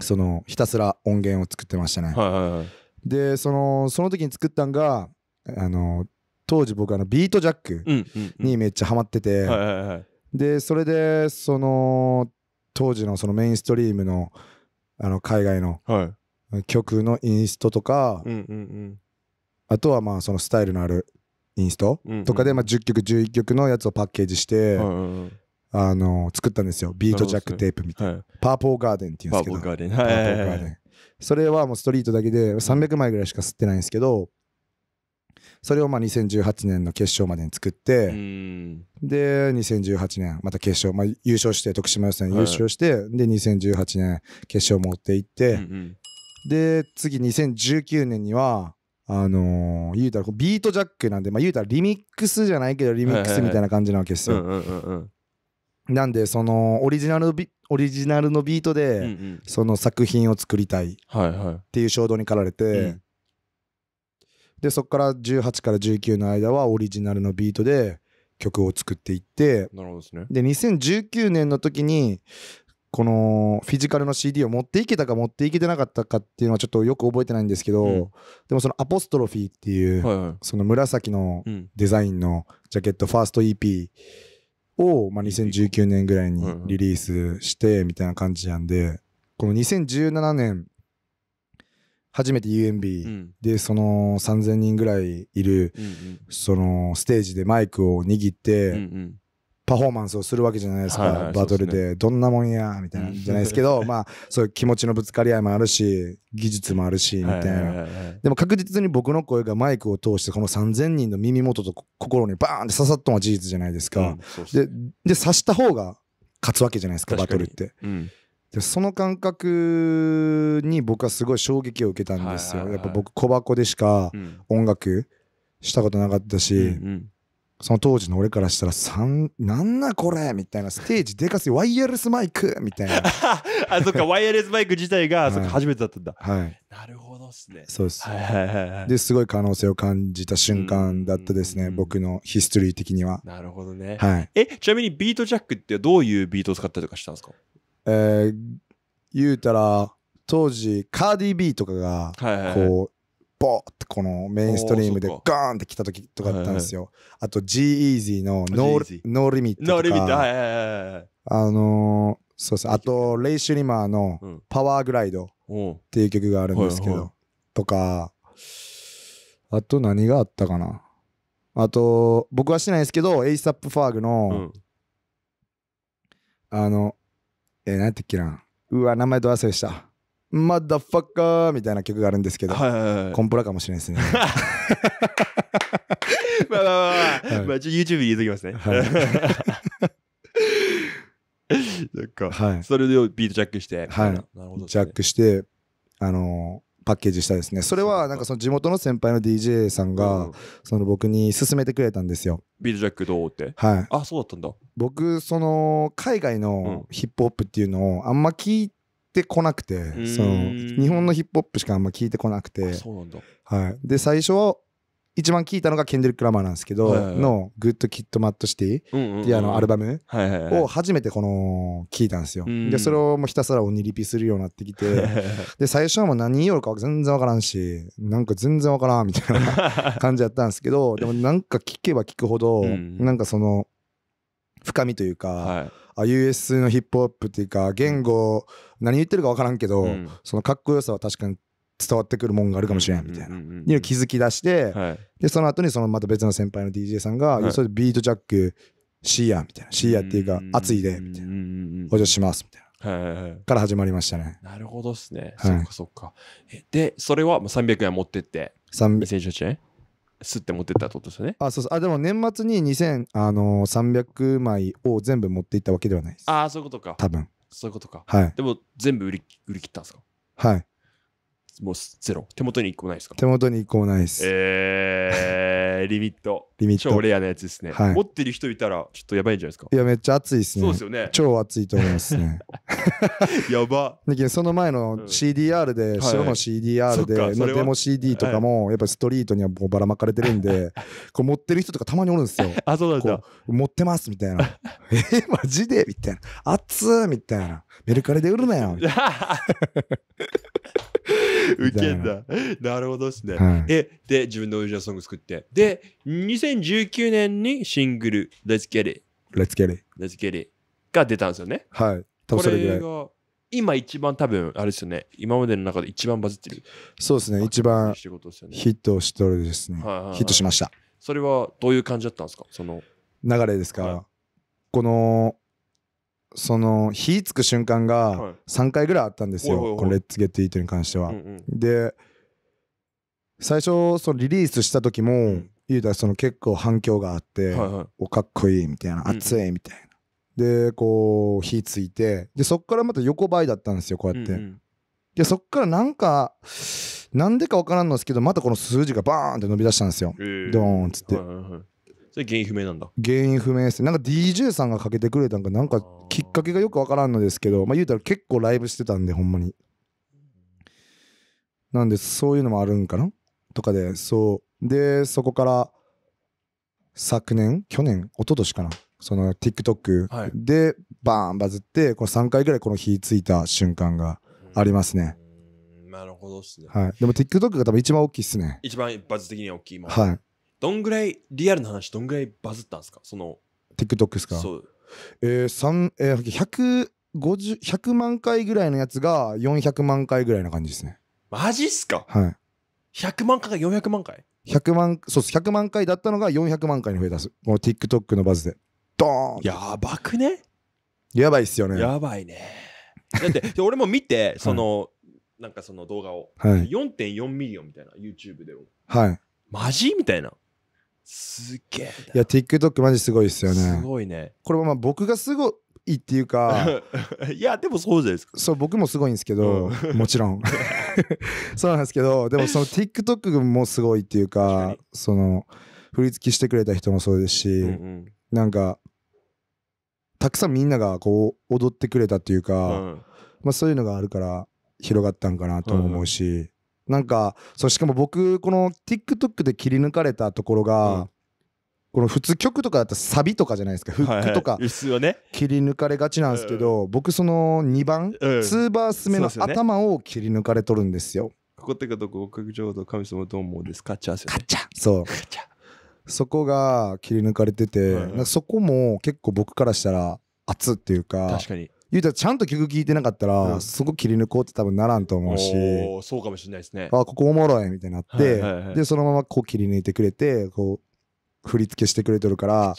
そのひたすら音源を作ってましたね、はいはいはい、でそのその時に作ったんがあの当時僕あのビートジャックにめっちゃハマってて、でそれでその当時のそのメインストリームのあの海外の曲のインストとか、あとはまあそのスタイルのあるインストとかでまあ10曲11曲のやつをパッケージして、あの作ったんですよビートジャックテープみたいな、はい、パーポーガーデンっていうんですけどパーポーガーデン、それはもうストリートだけで300枚ぐらいしか吸ってないんですけどそれをまあ2018年の決勝までに作ってで2018年また決勝、まあ、優勝して徳島予選優勝して、はい、で2018年決勝持っていって、うんうん、で次2019年にはあのー、言うたらビートジャックなんで、まあ、言うたらリミックスじゃないけどリミックスみたいな感じなわけですよ。なんでそのオリジナルのビオリジナルのビートでその作品を作りたいっていう衝動に駆られて、でそこから18から19の間はオリジナルのビートで曲を作っていってで2019年の時にこのフィジカルの CD を持っていけたか持っていけてなかったかっていうのはちょっとよく覚えてないんですけど、でもその「アポストロフィー」っていう、その紫のデザインのジャケットファースト EP を、まあ、2019年ぐらいにリリースしてみたいな感じなんで、この2017年初めて UMB でその3,000人ぐらいいるそのステージでマイクを握ってパフォーマンスをするわけじゃないですか、はいはい、バトルで、ね、どんなもんやみたいなじゃないですけど まあそういう気持ちのぶつかり合いもあるし技術もあるしみたいな、はいはいはいはい、でも確実に僕の声がマイクを通してこの3,000人の耳元と心にバーンって刺さったのは事実じゃないですか、うん、でで刺した方が勝つわけじゃないですかバトルって。うんでその感覚に僕はすごい衝撃を受けたんですよ、はいはいはい、やっぱ僕小箱でしか音楽したことなかったし、うんうん、その当時の俺からしたら、なんなこれみたいな、ステージでかすぎ、ワイヤレスマイクみたいな。あ、そっか、ワイヤレスマイク自体が、そっか、初めてだったんだ。はい。なるほどっすね。そうです。はいはいはい。で、すごい可能性を感じた瞬間だったですね、僕のヒストリー的には。なるほどね。はい。え、ちなみにビートジャックってどういうビートを使ったりとかしたんですかえー、言うたら、当時、カーディー・ビーとかが、こう、ボーってこのメインストリームでガーンって来た時とかだったんですよ。あと G-Eazy のノーノーリミットノーリはいはいはい。あのー、そうです。あと、レイシュリマーのパワーグライドっていう曲があるんですけど、とか、あと何があったかな。あと、僕はしてないですけど、エイサップファーの、うん、あの、えー、何やったっけな。うわ、名前ど忘れした。マダファッカーみたいな曲があるんですけど、はいはいはい、コンプラかもしれないですね。まあまあまあ、はい、まあ、YouTube 入れときますね。はい そっか、はい、それでビートジャックして、はい、なるほど、ね、ジャックして、あのー、パッケージしたですねそれはなんかその地元の先輩の DJ さんが、うん、その僕に勧めてくれたんですよビートジャックどうってはいあそうだったんだ僕その海外のヒップホップっていうのをあんま聞いててこなくてその日本のヒップホップしかあんま聞いてこなくてはい、で最初は一番聞いたのがケンデル・ク・ラマーなんですけど、はいはいはい、の「グッド・キット・マット・シティ」っていうあのアルバムを初めてこの聞いたんですよ。はいはいはい、でそれをもうひたすら鬼リピするようになってきて、で最初はもう何言おうか全然分からんしなんか全然分からんみたいな 感じやったんですけどでもなんか聞けば聞くほど、うん、なんかその深みというか。はいあ US のヒップホップっていうか言語何言ってるか分からんけど、うん、そのかっこよさは確かに伝わってくるもんがあるかもしれんみたいなに気づき出して、はい、でその後にそのまた別の先輩の DJ さんが、はい、それでビートジャックシーアみたいなシーアっていうか熱いでみたいな補助しますみたいな。はいはいはい、から始まりましたね。なるほどっすね。はい、そっかそっか。で、それは300円持ってって、2018円すって持ってったってことですよねあそうそうあでも年末に2300枚を全部持っていったわけではないですああそういうことか多分そういうことかはいでも全部売り売り切ったんですかはいもうゼロ手元に1個もないですか手元に1個もないですええーリミット。リミット。超レアなやつですね、はい、持ってる人いたら、ちょっとやばいんじゃないですか。いや、めっちゃ熱いですね。そうですよね。超熱いと思いますね。やば。だその前の CDR で、うん、白の CDR で、のデモ CD とかも、やっぱストリートにはもうばらまかれてるんで、こう持ってる人とかたまにおるんですよ。あ、そうなんだ。持ってますみたいな。えー、マジでみたいな。熱みたいな。メルカリで売るなよ。ウ ケんだ。なるほどですね。はい、え、で、自分のオリジナルソング作って。で、2019年にシングル、Let's Get It。Let's Get It。Let's Get It が出たんですよね。はい。多分それぐらい。今一番多分、あれですよね。今までの中で一番バズってる。そうですね。一番ヒットしとるですね。ヒットしました。それはどういう感じだったんですかその流れですか、はい、このその火つく瞬間が3回ぐらいあったんですよ、はい、この「レッツ・ゲット・イート」に関しては。うんうん、で最初そのリリースした時も、うん、言うたらその結構反響があって、はいはい、おかっこいいみたいな熱いみたいな。うん、でこう火ついてでそっからまた横ばいだったんですよこうやって。うんうん、でそっからなんかなんでか分からんのですけどまたこの数字がバーンって伸び出したんですよ。えー、ドーンっつって。はいはいはいそれ原因不明なんだ原因不明ですなんか DJ さんがかけてくれたんかなんかきっかけがよくわからんのですけどまあ言うたら結構ライブしてたんでほんまになんでそういうのもあるんかなとかでそうでそこから昨年去年一昨年かなその TikTok でバーンバズってこの3回ぐらいこの火ついた瞬間がありますね、なるほどっすね、はい、でも TikTok が多分一番大きいっすね一番バズ的には大きいもんはいどんぐらいリアルな話どんぐらいバズったんですかその TikTok ですかそうえー、えー、150 100万回ぐらいのやつが400万回ぐらいな感じですねマジっすかはい100万回が400万回100万そうす100万回だったのが400万回に増えたすこの TikTok のバズでドーンやばくねやばいっすよねやばいねだって俺も見てその、はい、なんかその動画を、はい、4.4ミリオンみたいな YouTube ではいマジみたいなすげえいや TikTok マジすごいっすよねすごいねこれはまあ僕がすごいっていうか いやでもそうじゃないですかそう僕もすごいんですけど、うん、もちろん そうなんですけどでもその TikTok もすごいっていうかその振り付けしてくれた人もそうですし、うんうん、なんかたくさんみんながこう踊ってくれたっていうか、うん、まあ、そういうのがあるから広がったんかなと思うし、なんかそうしかも僕この TikTok で切り抜かれたところが、うん、この普通曲とかだったらサビとかじゃないですかフックとか切り抜かれがちなんですけど、僕その2番、うん、2バース目の頭を切り抜かれとるんですよ。こってかどこ極上と神様どう思うですかチャカッチャそうそこが切り抜かれてて、そこも結構僕からしたら熱っていうか確かに言うちゃんちゃんと曲聴いてなかったら、うん、そこ切り抜こうって多分ならんと思うしそうかもしれないですねあここおもろいみたいになって、はいはいはい、でそのままこう切り抜いてくれてこう振り付けしてくれとるから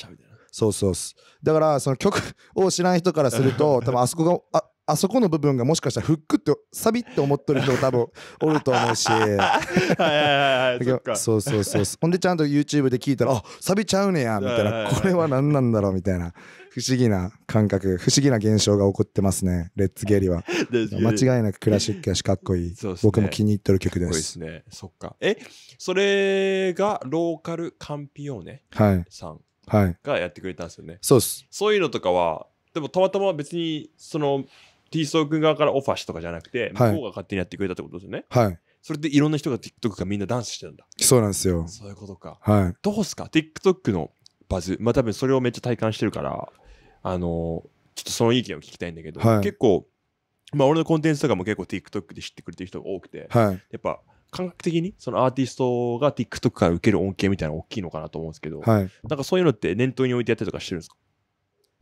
そうそうすだからその曲を知らん人からすると 多分あそこがああそこの部分がもしかしたらフックってサビって思っとる人多分おると思うしはいはいはいそうそうそうほんでちゃんと YouTube で聞いたら あサビちゃうねやみたいなこれは何なんだろうみたいな不思議な感覚不思議な現象が起こってますねレッツゲリは間違いなくクラシックやしかっこいい、ね、僕も気に入ってる曲ですねそっかえそれがローカルカンピオーネさんがやってくれたんですよね、はい、そうですそういうのとかはでもたまたま別にその T ストー君側からオファーしたとかじゃなくて、向こうが勝手にやってくれたってことですよね。はい。それでいろんな人が TikTok がみんなダンスしてるんだ。そうなんですよ。そういうことか。はい。どうすか ?TikTok のバズ。まあ多分それをめっちゃ体感してるから、あのー、ちょっとその意見を聞きたいんだけど、はい、結構、まあ俺のコンテンツとかも結構 TikTok で知ってくれてる人が多くて、はい、やっぱ感覚的にそのアーティストが TikTok から受ける恩恵みたいなの大きいのかなと思うんですけど、はい、なんかそういうのって念頭に置いてやったりとかしてるんですか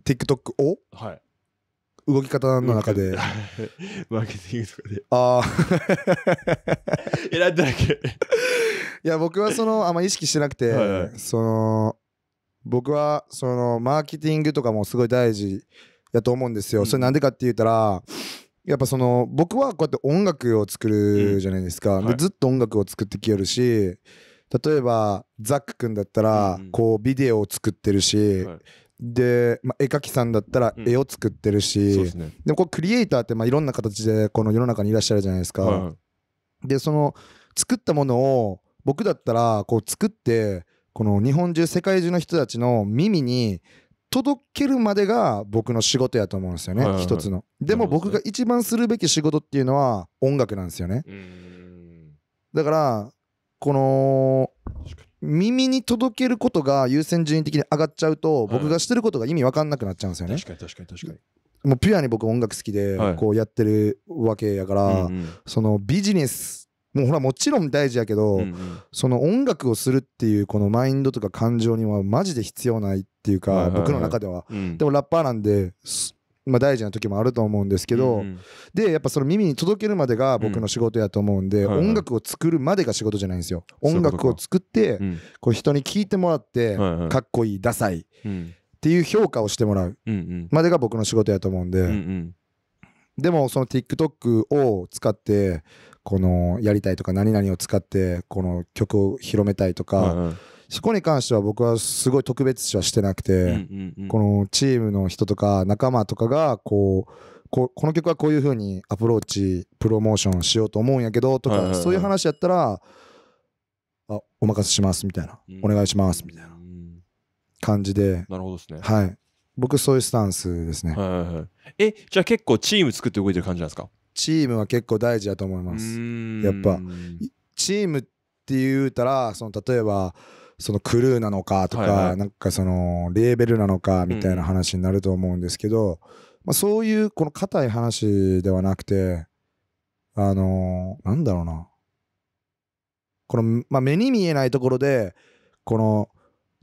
?TikTok をはい。動き方の中で。マーケティングとかで。ああ。選 んだだけ。いや、僕はその、あんま意識してなくて、はいはい、その、僕はそのマーケティングとかもすごい大事やと思うんですよ。うん、それなんでかって言ったら、やっぱその僕はこうやって音楽を作るじゃないですか、うんはい、ずっと音楽を作ってきよるし例えばザック君だったらこうビデオを作ってるし、はい、で、まあ、絵描きさんだったら絵を作ってるし、うん、で、ね、もこうクリエイターってまあいろんな形でこの世の中にいらっしゃるじゃないですか、はい、でその作ったものを僕だったらこう作ってこの日本中世界中の人たちの耳に届けるまでが僕の仕事やと思うんですよね、はいはい、一つのでも僕が一番するべき仕事っていうのは音楽なんですよねだからこの耳に届けることが優先順位的に上がっちゃうと、僕がしてることが意味分かんなくなっちゃうんですよね。確かに確かに確かにもうピュアに僕音楽好きでこうやってるわけやから、そのビジネスもうほらもちろん大事やけど、その音楽をするっていうこのマインドとか感情にはマジで必要ないっていうか、僕の中では、でもラッパーなんでまあ、大事な時もあると思うんですけど、うん、でやっぱその耳に届けるまでが僕の仕事やと思うんで、うんはいはい、音楽を作るまでが仕事じゃないんですよ。音楽を作ってこう人に聞いてもらって、はいはい、かっこいいダサいっていう評価をしてもらうまでが僕の仕事やと思うんで、うんうん、でもその TikTok を使ってこのやりたいとか何々を使ってこの曲を広めたいとか。はいはいそこに関しては僕はすごい特別視はしてなくて、うんうんうん、このチームの人とか仲間とかがこうこの曲はこういうふうにアプローチプロモーションしようと思うんやけどとか、はいはいはい、そういう話やったらあお任せしますみたいな、うん、お願いしますみたいな感じでなるほどですねはい僕そういうスタンスですね、はいはいはい、えじゃあ結構チーム作って動いてる感じなんですかチームは結構大事だと思いますやっぱチームって言うたらその例えばそのクルーなのかとか、はいはい、なんかそのレーベルなのかみたいな話になると思うんですけど、うん、まあ、そういうこの硬い話ではなくてあのー、なんだろうなこの、まあ、目に見えないところでこの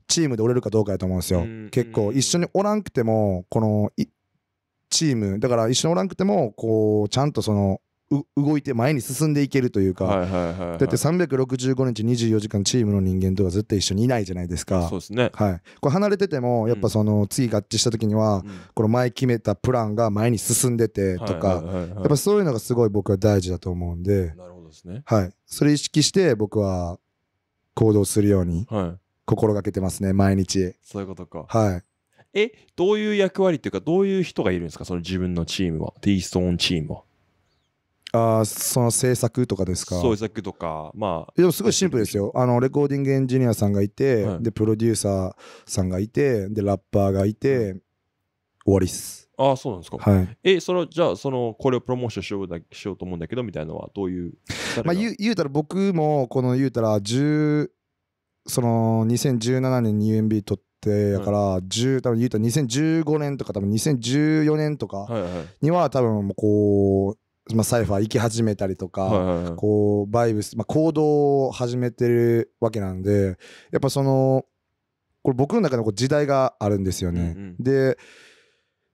チームで折れるかどうかやと思うんですよ、うん、結構一緒におらんくてもこのチームだから一緒におらんくてもこうちゃんとその動いて前に進んでいけるというか、だって365日24時間チームの人間とはずっと一緒にいないじゃないですかそうですね、はい、これ離れててもやっぱその次合致した時には、この前決めたプランが前に進んでてとか、やっぱそういうのがすごい僕は大事だと思うんでなるほどですね、はい、それ意識して僕は行動するように心がけてますね毎日そういうことかはいえどういう役割っていうかどういう人がいるんですかその自分のチームはティーストーンチームはあその制作とかですか制作とかまあでもすごいシンプルですよあのレコーディングエンジニアさんがいて、はい、でプロデューサーさんがいてでラッパーがいて終わりっすああそうなんですかはいえそのじゃあそのこれをプロモーションしようだしようと思うんだけどみたいなのはどういうまあ言う言うたら僕もこの言うたら10その2017年に UMB 撮ってやから、うん、多分言うと2015年とか多分2014年とかには多分こうまあ、サイファー行き始めたりとか、はいはい、こうバイブス、まあ、行動を始めてるわけなんでやっぱそのこれ僕の中の時代があるんですよね。うんうん、で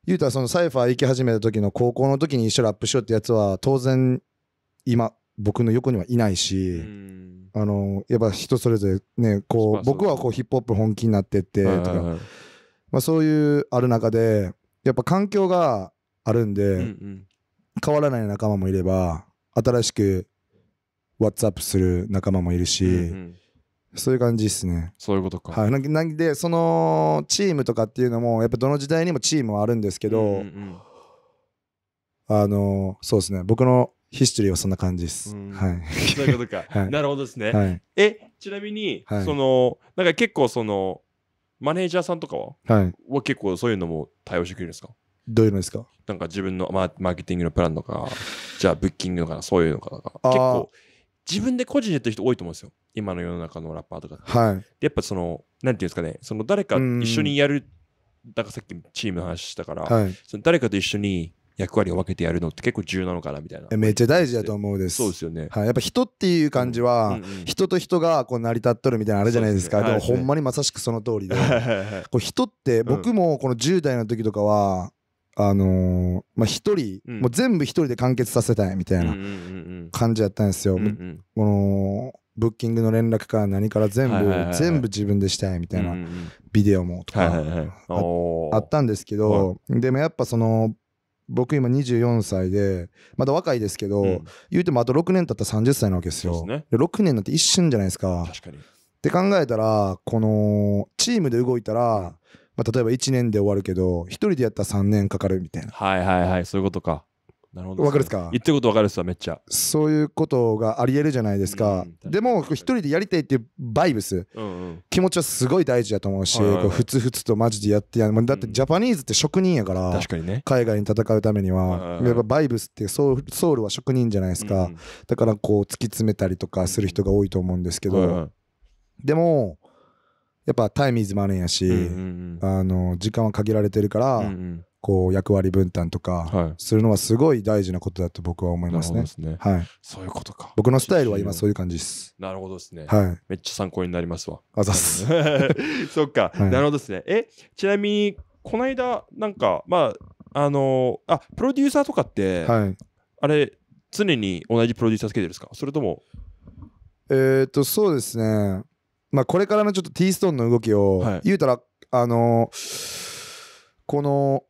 言うたらそのサイファー行き始めた時の高校の時に一緒ラップしようってやつは当然今僕の横にはいないし、あのやっぱ人それぞれねこう僕はこうヒップホップ本気になってってとか、まあ、そういうある中でやっぱ環境があるんで、変わらない仲間もいれば新しく WhatsApp する仲間もいるし、うんうんそういう感じですね。そういうことか。はい、なんでそのチームとかっていうのもやっぱどの時代にもチームはあるんですけど、うんうん、あのそうですね僕のヒストリーはそんな感じです。はい、そういうことか、はい、なるほどですね。はい、えちなみに、はい、そのなんか結構そのマネージャーさんとかは、はい、は結構そういうのも対応してくれるんですかどういうのですかなんか自分のマーケティングのプランとか、じゃあブッキングとか、そういうのかとか、結構自分で個人でやってる人多いと思うんですよ。今の世の中のラッパーとかはい、でやっぱその、なんていうんですかね、その誰か一緒にやる、だからさっきチームの話したから、はい、その誰かと一緒に役割を分けてやるのって結構重要なのかなみたいなめっちゃ大事だと思うですそうですよね、はい、やっぱ人っていう感じは、うんうんうん、人と人がこう成り立っとるみたいなあれじゃないですかでもほんまにまさしくその通りでこう人って僕もこの10代の時とかはあのー、まあ一人、うん、もう全部一人で完結させたいみたいな感じやったんですよ、うんうん、このブッキングの連絡から何から全部、はいはいはいはい、全部自分でしたいみたいな、ビデオもとか、はいはいはいあ、あったんですけど、でもやっぱその僕今24歳でまだ若いですけど、うん、言うてもあと6年経ったら30歳なわけですよです、ね、6年なんて一瞬じゃないですかって考えたらこのチームで動いたら、うんまあ、例えば1年で終わるけど1人でやったら3年かかるみたいなはいはいはいそういうことかなるほどかるっすか言ってることわかるっすわめっちゃそういうことがありえるじゃないですかうん、でも一人でやりたいっていうバイブス、うんうん、気持ちはすごい大事だと思うし、はいはいはい、ふつふつとマジでやってやるだってジャパニーズって職人やから、うん、確かにね海外に戦うためには、やっぱバイブスってソウルソウルは職人じゃないですか、うんだからこう突き詰めたりとかする人が多いと思うんですけど、でもやっぱタイミイズあるんやし、うんうん、あの時間は限られてるから、うんうん、こう役割分担とかするのはすごい大事なことだと僕は思いますね。すねはい、そういうことか。僕のスタイルは今そういう感じです。なるほどですね。はい、めっちゃ参考になりますわ。あざっす。そっか、はい、なるほどですね。えちなみにこの間なんかまああのー、あプロデューサーとかって、はい、あれ常に同じプロデューサーつけてるんですかそれともえっ、とそうですねまあ、これからのちょっとティーストーンの動きを、はい、言うたらあのー、この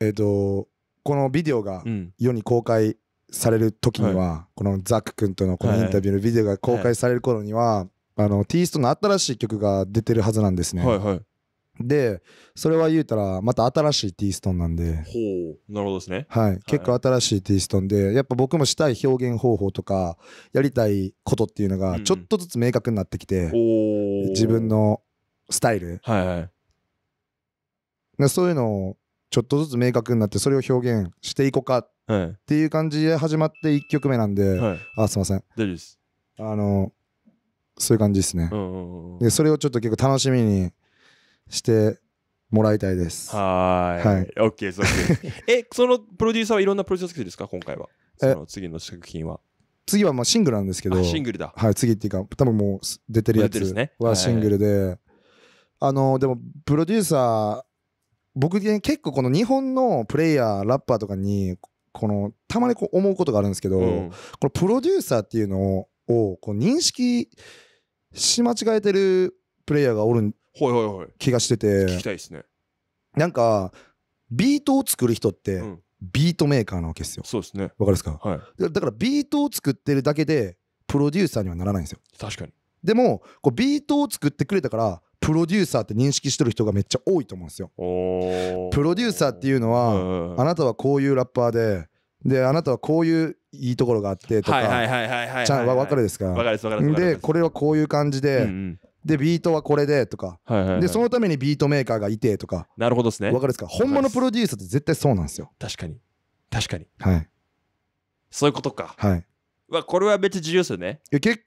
えっ、ー、とこのビデオが世に公開される時には、はい、このザック君とのこのインタビューのビデオが公開される頃には、はい、あの T ストーンの新しい曲が出てるはずなんですね。はいはいでそれは言うたらまた新しいティーストンなんでほうなるほどですねはい、結構新しいティーストンでやっぱ僕もしたい表現方法とかやりたいことっていうのがちょっとずつ明確になってきて、うん、自分のスタイルはいはいそういうのをちょっとずつ明確になってそれを表現していこうかっていう感じで始まって1曲目なんで、はい、あすいません大丈夫ですあのそういう感じですね、うんうんうん、でそれをちょっと結構楽しみにしてもらいたいです。はいはい。OK です、OK え、そのプロデューサーはいろんなプロデューサーですか、今回は。その次の作品は。次はまあシングルなんですけど、シングルだ。はい、次っていうか、多分もう出てるやつはシングルで、ねはい、あの、でも、プロデューサー、僕、ね、結構この日本のプレイヤー、ラッパーとかに、この、たまにこう思うことがあるんですけど、うん、このプロデューサーっていうのを、こう認識し間違えてるプレイヤーがおるんはいはいはい気がしてて聞きたいですねなんかビートを作る人って、うんビートメーカーなわけですよ。そうですね。わかるですか、はい、だからビートを作ってるだけでプロデューサーにはならないんですよ。確かに。でもこうビートを作ってくれたからプロデューサーって認識してる人がめっちゃ多いと思うんですよ。プロデューサーっていうのは、あなたはこういうラッパーでであなたはこういういいところがあってとかちゃわかるですか。わかるですわかるです。でこれはこういう感じで、うんうん、でビートはこれでとか、はいはいはい、でそのためにビートメーカーがいてとかなるほどですねわかるですか本物プロデュースって絶対そうなんですよ確かに確かにはいそういうことかはいわこれはめっちゃ重要ですよねいや結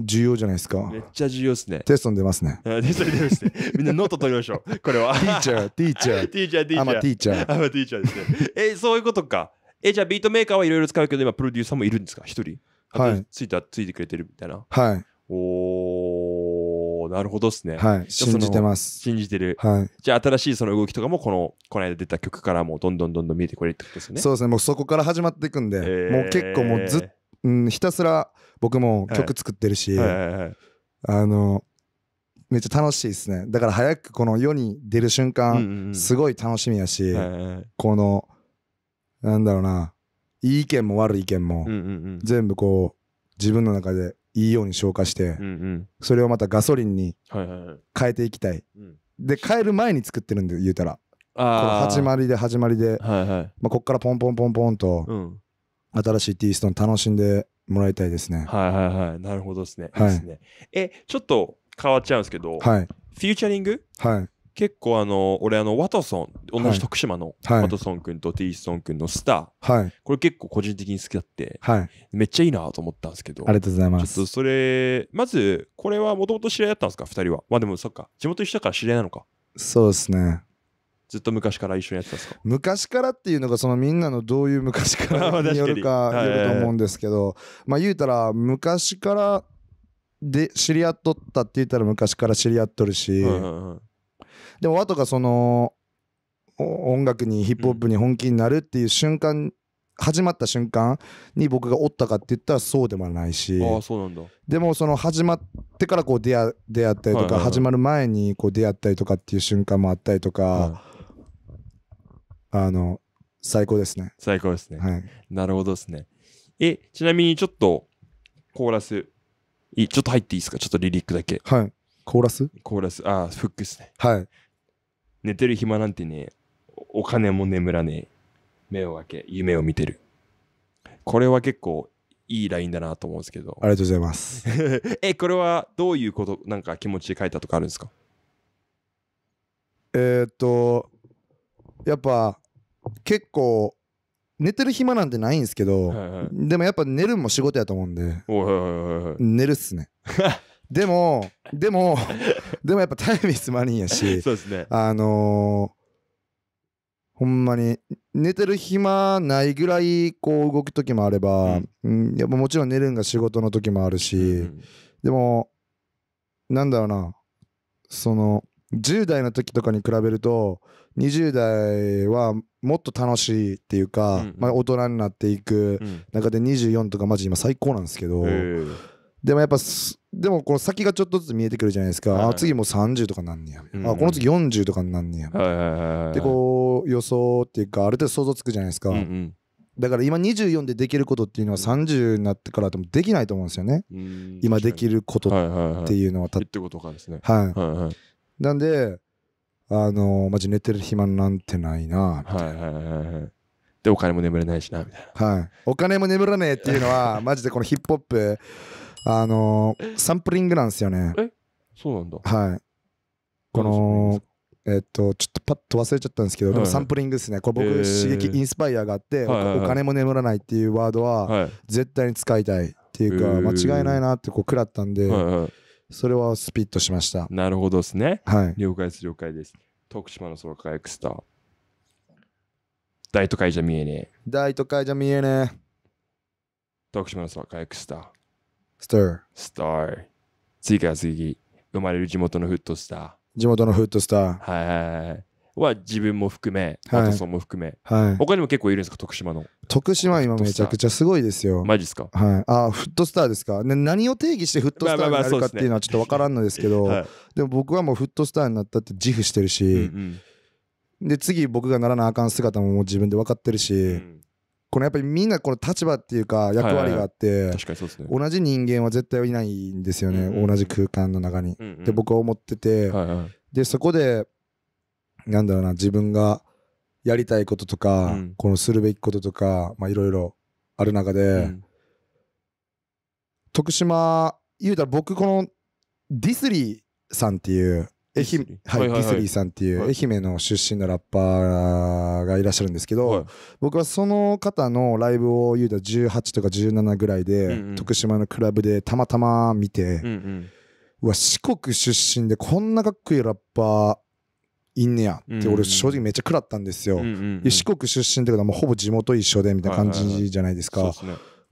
重要じゃないですかめっちゃ重要ですねテストに出ますね テストに出ますねみんなノート取りましょう これはティーチャーティーチャーティーチャーティーチャーティーチャーティーチャーですねえそういうことかえじゃあビートメーカーはいろいろ使うけど今プロデューサーもいるんですか一人はいついたついてくれてるみたいなはいおおなるほどですね。はい。信じてます。信じてる。はい。じゃあ、新しいその動きとかも、この、この間出た曲からも、どんどんどんどん見えてくれってことですね。そうですね。もうそこから始まっていくんで、えー、もう結構もうずうん、ひたすら僕も曲作ってるし、あの、めっちゃ楽しいですね。だから早くこの世に出る瞬間、うんうん、すごい楽しみやし、はいはいはい、この、なんだろうな、いい意見も悪い意見も、うんうんうん、全部こう、自分の中でいいように消化して、うんうん、それをまたガソリンに変えていきたいはいはいはい、で変える前に作ってるんで言うたらこの始まりで始まりで、はいはい、まあ、こっからポンポンポンポンと、うん、新しいティーストン楽しんでもらいたいですねはいはいはいなるほどですね,、はい、ですねえちょっと変わっちゃうんですけど、はい、フューチャリング、はい、結構あの俺あのワトソン同じ徳島の、はい、ワトソン君とティーソン君のスター、はい、これ結構個人的に好きだって、はい、めっちゃいいなと思ったんですけどありがとうございますちょっとそれまずこれはもともと知り合いだったんですか2人はまあでもそっか地元一緒だから知り合いなのかそうですねずっと昔から一緒にやってたんですか昔からっていうのがそのみんなのどういう昔から によるかよると思うんですけど、まあ言うたら昔からで知り合っとったって言ったら昔から知り合っとるし、うんうんうんでもワがその音楽にヒップホップに本気になるっていう瞬間、始まった瞬間に僕がおったかって言ったらそうでもないしあそうなんだでもその始まってからこう出会出会ったりとか、始まる前にこう出会ったりとかっていう瞬間もあったりとか、あの最高ですね最高ですね、はい、なるほどですねえちなみにちょっとコーラスいちょっと入っていいですかちょっとリリックだけはいコーラスコーラスああフックですねはい寝てる暇なんてねお金も眠らねえ目を開け夢を見てるこれは結構いいラインだなと思うんですけどありがとうございます えこれはどういうことなんか気持ちで書いたとかあるんですかえー、っとやっぱ結構寝てる暇なんてないんですけど、はいはい、でもやっぱ寝るも仕事やと思うんで、おいおい、寝るっすね でもでも でもやっぱタイミスマニやし そうですねあのー、ほんまに寝てる暇ないぐらいこう動く時もあれば、うん、やっぱもちろん寝るんが仕事の時もあるし、うん、でもなんだろうなその10代の時とかに比べると20代はもっと楽しいっていうか、うん、まあ、大人になっていく中で24とかマジ今最高なんですけど、でもやっぱでもこの先がちょっとずつ見えてくるじゃないですか、はい、あ次もう30とかなんねや、うん、あこの次40とかなんねや、はいはいはい、でこう予想っていうかある程度想像つくじゃないですか、うんうん、だから今24でできることっていうのは30になってからでもできないと思うんですよね、うん、今できることっていうのはた、はいはい、ってことかですね、はい、はいはいなんであのー、マジ寝てる暇なんてないなみたいな、はいはいはいはいでお金も眠れないしなみたいなはいお金も眠らねえっていうのはマジでこのヒップホップあのー、サンプリングなんですよね。えそうなんだ。はい。この、えっと、ちょっとパッと忘れちゃったんですけど、でもサンプリングですね。これ僕、刺激、インスパイアがあって、お金も眠らないっていうワードは、絶対に使いたいっていうか、間違いないなってこう食らったんで、それはスピットしました。なるほどですね。はい。了解です、了解です。徳島の空輝クスター。大都会じゃ見えねえ。大都会じゃ見えねえ。徳島の空輝クスター。スター。次から次。生まれる地元のフットスター。地元のフットスター。はいはいはい。は自分も含め、はい、トソンも含め、はい、他にも結構いるんですか徳島の徳島今めちゃくちゃすごいですよマジっすか、はい、あフットスターですか、ね、何を定義してフットスターになるかっていうのはちょっと分からんのですけど、でも僕はもうフットスターになったって自負してるし、うんうん、で次僕がならなあかん姿ももう自分で分かってるし、うん、このやっぱりみんなこの立場っていうか役割があって、同じ人間は絶対いないんですよね、うんうん、同じ空間の中に、うんうん、で僕は思ってて、はいはい、でそこでなんだろうな自分がやりたいこととか、うん、このするべきこととかまあいろいろある中で、うん、徳島言うたら僕このディスリーさんっていう愛媛、はい、はいスリーさんっていう愛媛の出身のラッパーがいらっしゃるんですけど、はい、僕はその方のライブを言うら18とか17ぐらいで、うんうん、徳島のクラブでたまたま見て、うんうん、うわ、四国出身でこんなかっこいいラッパー、いんねやって俺正直めっちゃ食らったんですよ、うんうんうん、四国出身ってことはもうほぼ地元一緒でみたいな感じじゃないですか、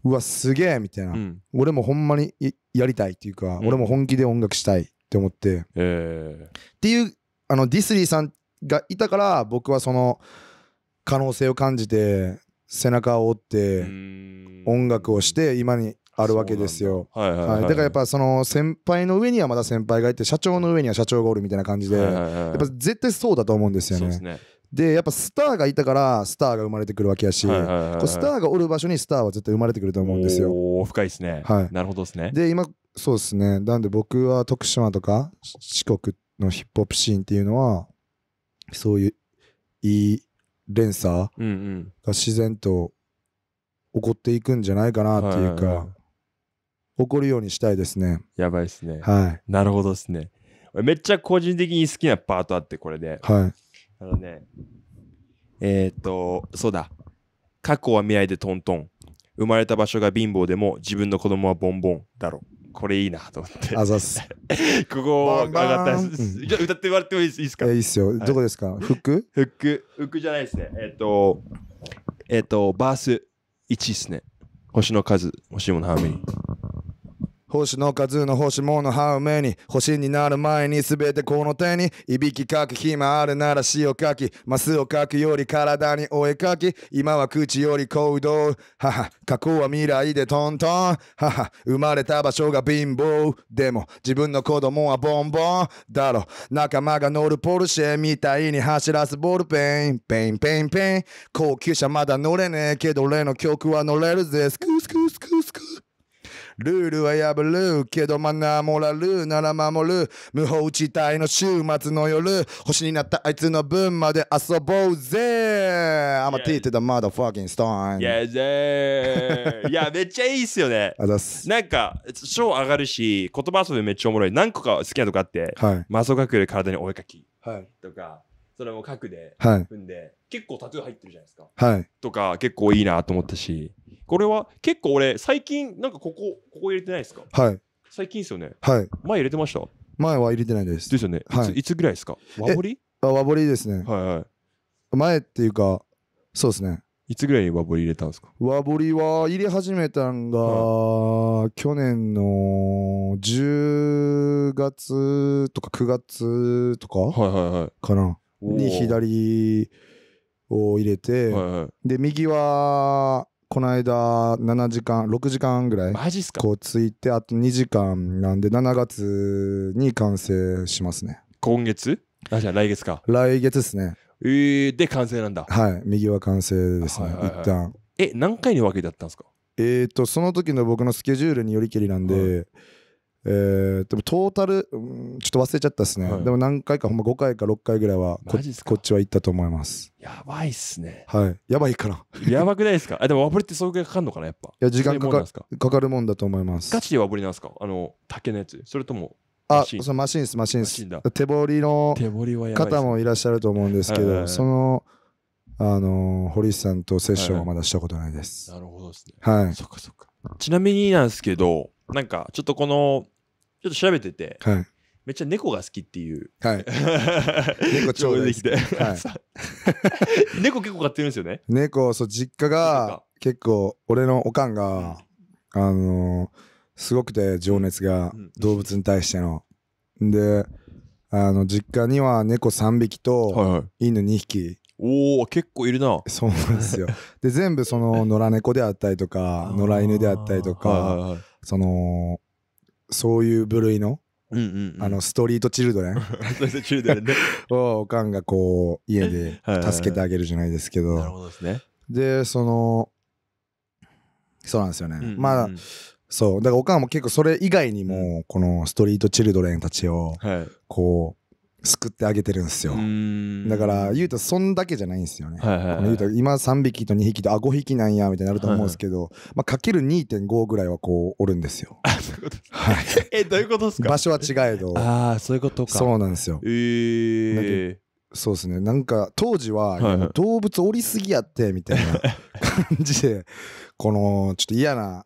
うわすげえみたいな、うん、俺もほんまにやりたいっていうか、うん、俺も本気で音楽したいって思って、えー、っていうあのディスリーさんがいたから僕はその可能性を感じて背中を折って音楽をして今にあるわけですよ、はいだからやっぱその先輩の上にはまだ先輩がいて社長の上には社長がおるみたいな感じで、やっぱ絶対そうだと思うんですよね。で、やっぱスターがいたからスターが生まれてくるわけやし、スターがおる場所にスターは絶対生まれてくると思うんですよ。深いですね、はい、なるほどですねで今そうですね。なんで僕は徳島とか四国のヒップホップシーンっていうのは、そういういい連鎖が自然と起こっていくんじゃないかなっていうか、起こるようにしたいですね。やばいですね。はい。なるほどですね。めっちゃ個人的に好きなパートあって、これで。はい。あのね、えっ、と、そうだ。過去は未来でトントン。生まれた場所が貧乏でも自分の子供はボンボンだろう。これいいなと思って。あざす。ここ上がったじゃ歌ってもらってもいいですか、いいっすよ。どこですか、はい、フックフック、フックじゃないですね。えっ、ー、と、えっ、ー、と、バース1っすね。星の数、星のハーモニー。星の数の星ものハウメに星になる前に全てこの手にいびきかく暇あるなら詩を書きマスを書くより体にお絵かき今は口より行動母過去は未来でトントン母生まれた場所が貧乏でも自分の子供はボンボンだろ仲間が乗るポルシェみたいに走らすボールペンペンペンペン高級車まだ乗れねえけど俺の曲は乗れるぜスクスクルールは破るけどマナーもらるなら守る無法地帯の週末の夜星になったあいつの分まで遊ぼうぜ I'm a teeth the motherfucking stone いやいやめっちゃいいっすよねなんか超上がるし言葉遊びめっちゃおもろい何個か好きなとこあって、はい、マソくで体にお絵かきとか、それも核で踏んで、結構タトゥー入ってるじゃないですか。はい、とか結構いいなと思ったし。これは結構俺最近なんかここここ入れてないですかはい最近ですよねはい前入れてました前は入れてないですですよね、はい、いついつぐらいですか和彫りあ和彫りですねはいはい前っていうかそうですねいつぐらいに和彫り入れたんですか和彫りは入れ始めたんが、はい、去年の10月とか9月とか、はいはいはい、かなに左を入れて、はいはい、で右はこの間7時間6時間ぐらいマジっすかこうついてあと2時間なんで7月に完成しますね今月あじゃあ来月か来月ですねえー、で完成なんだはい右は完成ですね、はいはいはい、一旦え何回に分けてやったんですかえっ、とその時の僕のスケジュールによりけりなんで、はいえー、でもトータル、うん、ちょっと忘れちゃったですね、はい、でも何回かほんま5回か6回ぐらいはこっちは行ったと思いますやばいっすねはいやばいかなやばくないですかでもあぶりってそういうかかるのかなやっぱいや時間かかかかるもんだと思いますガチであぶりなんですかあの竹のやつそれともあそのマシンですマシンです手彫りの方もいらっしゃると思うんですけど、はいはい、そのあのー、堀内さんとセッションはまだしたことないです、はいはい、なるほどですねはいそっかそっかちなみになんですけどなんかちょっとこのちょっと調べてて、はい、めっちゃ猫が好きっていう、はい、猫超大好き、はい、猫結構飼ってるんですよね猫そう実家が結構俺のおかんが、あのー、すごくて情熱が、動物に対しての、であの実家には猫3匹と犬2匹、はいはいおお結構いるなそうなんですよ で全部その野良猫であったりとか野良犬であったりとか、はいはいはい、そのそういう部類の、うんうんうん、あのストリートチルドレンをおかんがこう家で助けてあげるじゃないですけど、はいはい、なるほどですねでそのそうなんですよね、うんうんうん、まあそうだからおかんも結構それ以外にも、このストリートチルドレンたちをはい、こう救ってあげてるんですよだから言うとそんだけじゃないんですよね、はいはいはい、言うと今3匹と2匹とあ5匹なんやみたいになると思うんですけど、はいはい、まあ、かける2.5ぐらいはこうおるんですよはい、えどういうことですか場所は違えどああそういうことかそうなんですよえー、そうですねなんか当時は、動物おりすぎやってみたいな感じでこのちょっと嫌な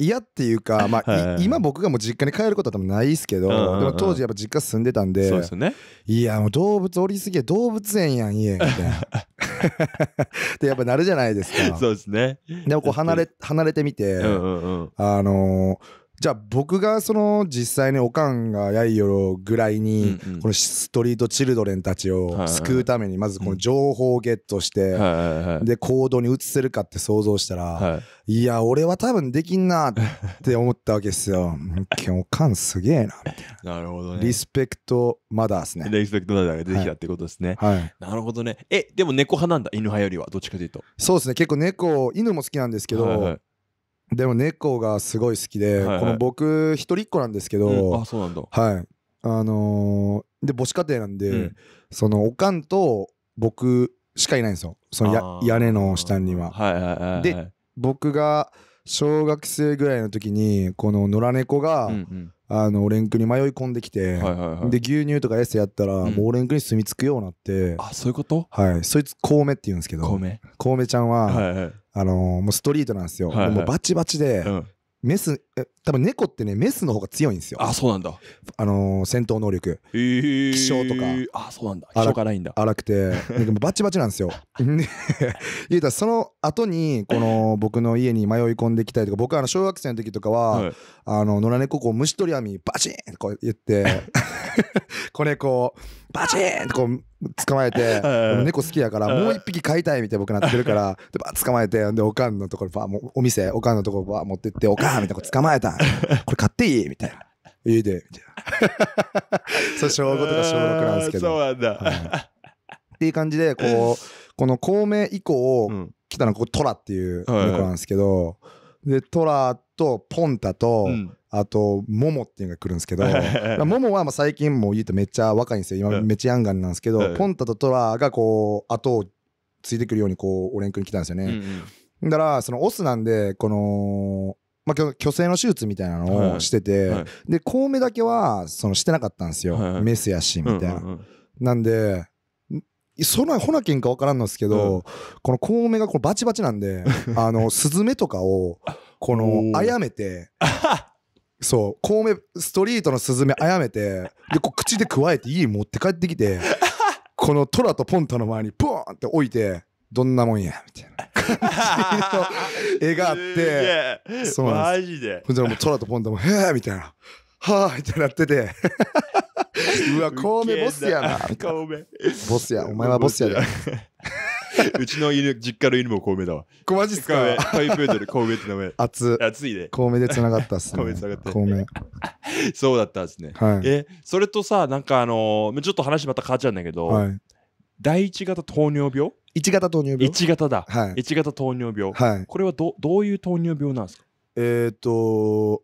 嫌っていうか、まあ、い、今僕がもう実家に帰ることは多分ないですけど、うんうんうん、でも当時やっぱ実家住んでたんでそうですねいやもう動物おりすぎや動物園やん家みたいな。ってやっぱなるじゃないですか。そうですね。でもこう離れ離れてみて、うんうんうん、あのーじゃあ僕がその実際におかんがやいよろぐらいにこのストリートチルドレンたちを救うためにまずこの情報をゲットしてで行動に移せるかって想像したらいや俺は多分できんなって思ったわけですよ。おかんすげえなみたいな。るほどね。リスペクトマダーですね。リスペクトマダーができたってことですね。はい。なるほどね。えでも猫派なんだ犬派よりはどっちかというと。そうですね結構猫犬も好きなんですけど。でも猫がすごい好きで、はいはい、この僕一人っ子なんですけど、うん、あそうなんだはいあのー、で母子家庭なんで、うん、そのおかんと僕しかいないんですよそのや屋根の下には。はいはいはいはい、で僕が小学生ぐらいの時にこの野良猫が、うんうんあのレンクに迷い込んできて、はいはいはい、で牛乳とかエスやったら、うん、もうレンクに住み着くようになってあそういうことはいそいつコウメって言うんですけどコウメちゃんは、はいはい、あのー、もうストリートなんですよ、はいはい、でもバチバチで、うん、メス、え多分猫ってね、メスの方が強いんですよ。あ、そうなんだ。あのー戦闘能力。えー、気象とかあ、そうなんだ。気荒象がないんだ。荒くて、でもバチバチなんですよ。で、言うたらその後に、この僕の家に迷い込んできたりとか、僕はあの小学生の時とかは、はいあの、野良猫を虫取り網バチーンってこう言って、子 猫う。バチーンってこう捕まえて 猫好きやからもう一匹飼いたいみたいな僕なってるから でバ捕まえてでおかんのところバもお店おかんのところバ持ってっておかんみたいな捕まえた これ買っていいみたいな家でみたいなそう小5とか小6なんですけどそうなんだ、はい、っていう感じでこうこの孔明以降、来たのはここトラっていう猫なんですけど、でトラとポンタと、うんあと、モモっていうのが来るんですけど、モモはまあ最近も言うとめっちゃ若いんですよ。今めっちゃヤンガンなんですけど、ポンタとトラがこう、後をついてくるようにこう、オレン君来たんですよね。だから、そのオスなんで、この、まあ、虚勢の手術みたいなのをしてて、で、コウメだけはそのしてなかったんですよ。メスやし、みたいな。なんで、そのほなけんか分からんのですけど、このコウメがこうバチバチなんで あのスズメとかをこのあやめて そう、コウメ、ストリートのスズメ あやめて、で、こう口でくわえて家持って帰ってきて、このトラとポンタの前にポーンって置いて、どんなもんや、みたいな。絵があって、そうなんです。マジで。ほんともうトラとポンタも、へえ、みたいな。はあ、みたいになってて。うわ、コウメボスやな。コウメ。ボスや、お前はボスやで。うちの犬、実家の犬も小梅だわ。こまじっすかトイプードル、って名前。熱熱いね。小梅でつながったっすね。小つながった、ね。そうだったですね。はい、え、それとさ、なんかあのー、ちょっと話また変わっちゃうんだけど、はい、第一型糖尿病一型糖尿病一型だ。はい。一型糖尿病。はい。これはどどういう糖尿病なんですかえっと、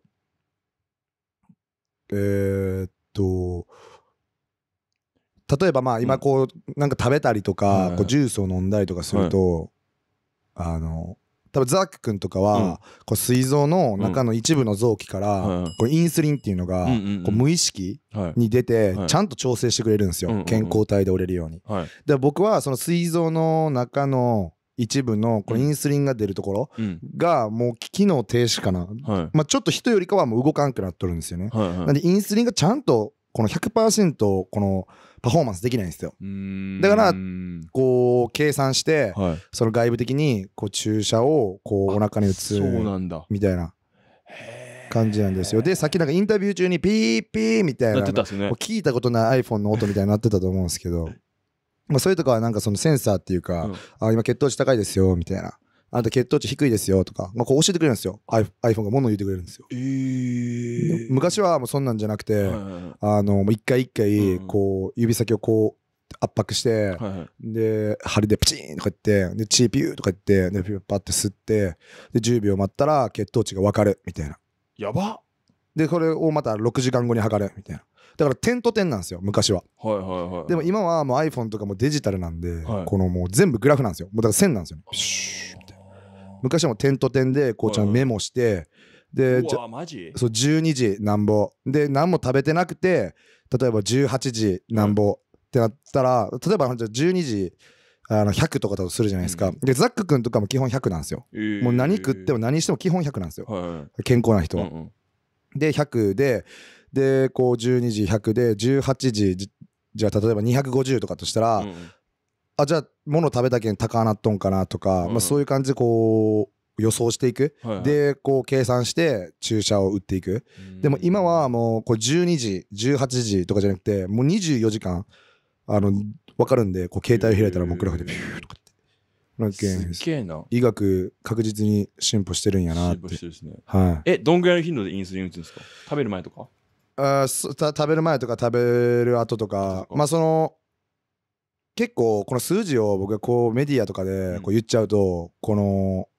えー、っと、例えばまあ今こうなんか食べたりとかこうジュースを飲んだりとかするとあの多分ザック君とかはこう膵臓の中の一部の臓器からこうインスリンっていうのがこう無意識に出てちゃんと調整してくれるんですよ健康体で折れるように。で僕はその膵臓の中の一部のこのインスリンが出るところがもう機能停止かな、まあ、ちょっと人よりかはもう動かんくなっとるんですよね。なんでインスリンがちゃんとこの100%このパフォーマンスできないんですよだからこう計算して、はい、その外部的にこう注射をこうお腹に打つみたいな感じなんですよでさっきなんかインタビュー中にピーピーみたいな、ね、聞いたことない iPhone の音みたいになってたと思うんですけどまあそういうとこはなんかそのセンサーっていうか、うん、あ今血糖値高いですよみたいなあんた血糖値低いですよとか、まあ、こう教えてくれるんですよ iPhone がもの言ってくれるんですよ、えー、昔はもうそんなんじゃなくて、あの一回一回こう指先をこう圧迫して、で針でプチーンとか言ってでチーピューとか言ってでピュッパって吸ってで10秒待ったら血糖値が分かるみたいなやばでこれをまた6時間後に測るみたいなだから点と点なんですよ昔は,、はいはいはい、でも今はもう iPhone とかもデジタルなんで、はい、このもう全部グラフなんですよもうだから線なんですよ昔はもう点と点でこうちゃんメモして、でじゃそう12時なんぼで何も食べてなくて例えば18時なんぼってなったら、例えば12時あの100とかだとするじゃないですか、うん、でザック君とかも基本100なんですよ、えー、もう何食っても何しても基本100なんですよ、はい、健康な人は、うんうん、で100ででこう12時100で18時じゃあ例えば250とかとしたら、うん、あじゃあ物食べたけん高なっとんかなとか、うん、まあ、そういう感じでこう予想していく、はいはい、でこう計算して注射を打っていく、でも今はもうこう12時18時とかじゃなくてもう24時間あの分かるんでこう携帯を開いたらもうグラフでピューとかってなんすげえな医学確実に進歩してるんやなって進歩してるですね、はい、えどんぐらいの頻度でインスリン打つんですか食べる前とかあ食べる前とか食べる後とかまあその結構この数字を僕がこうメディアとかでこう言っちゃうと、この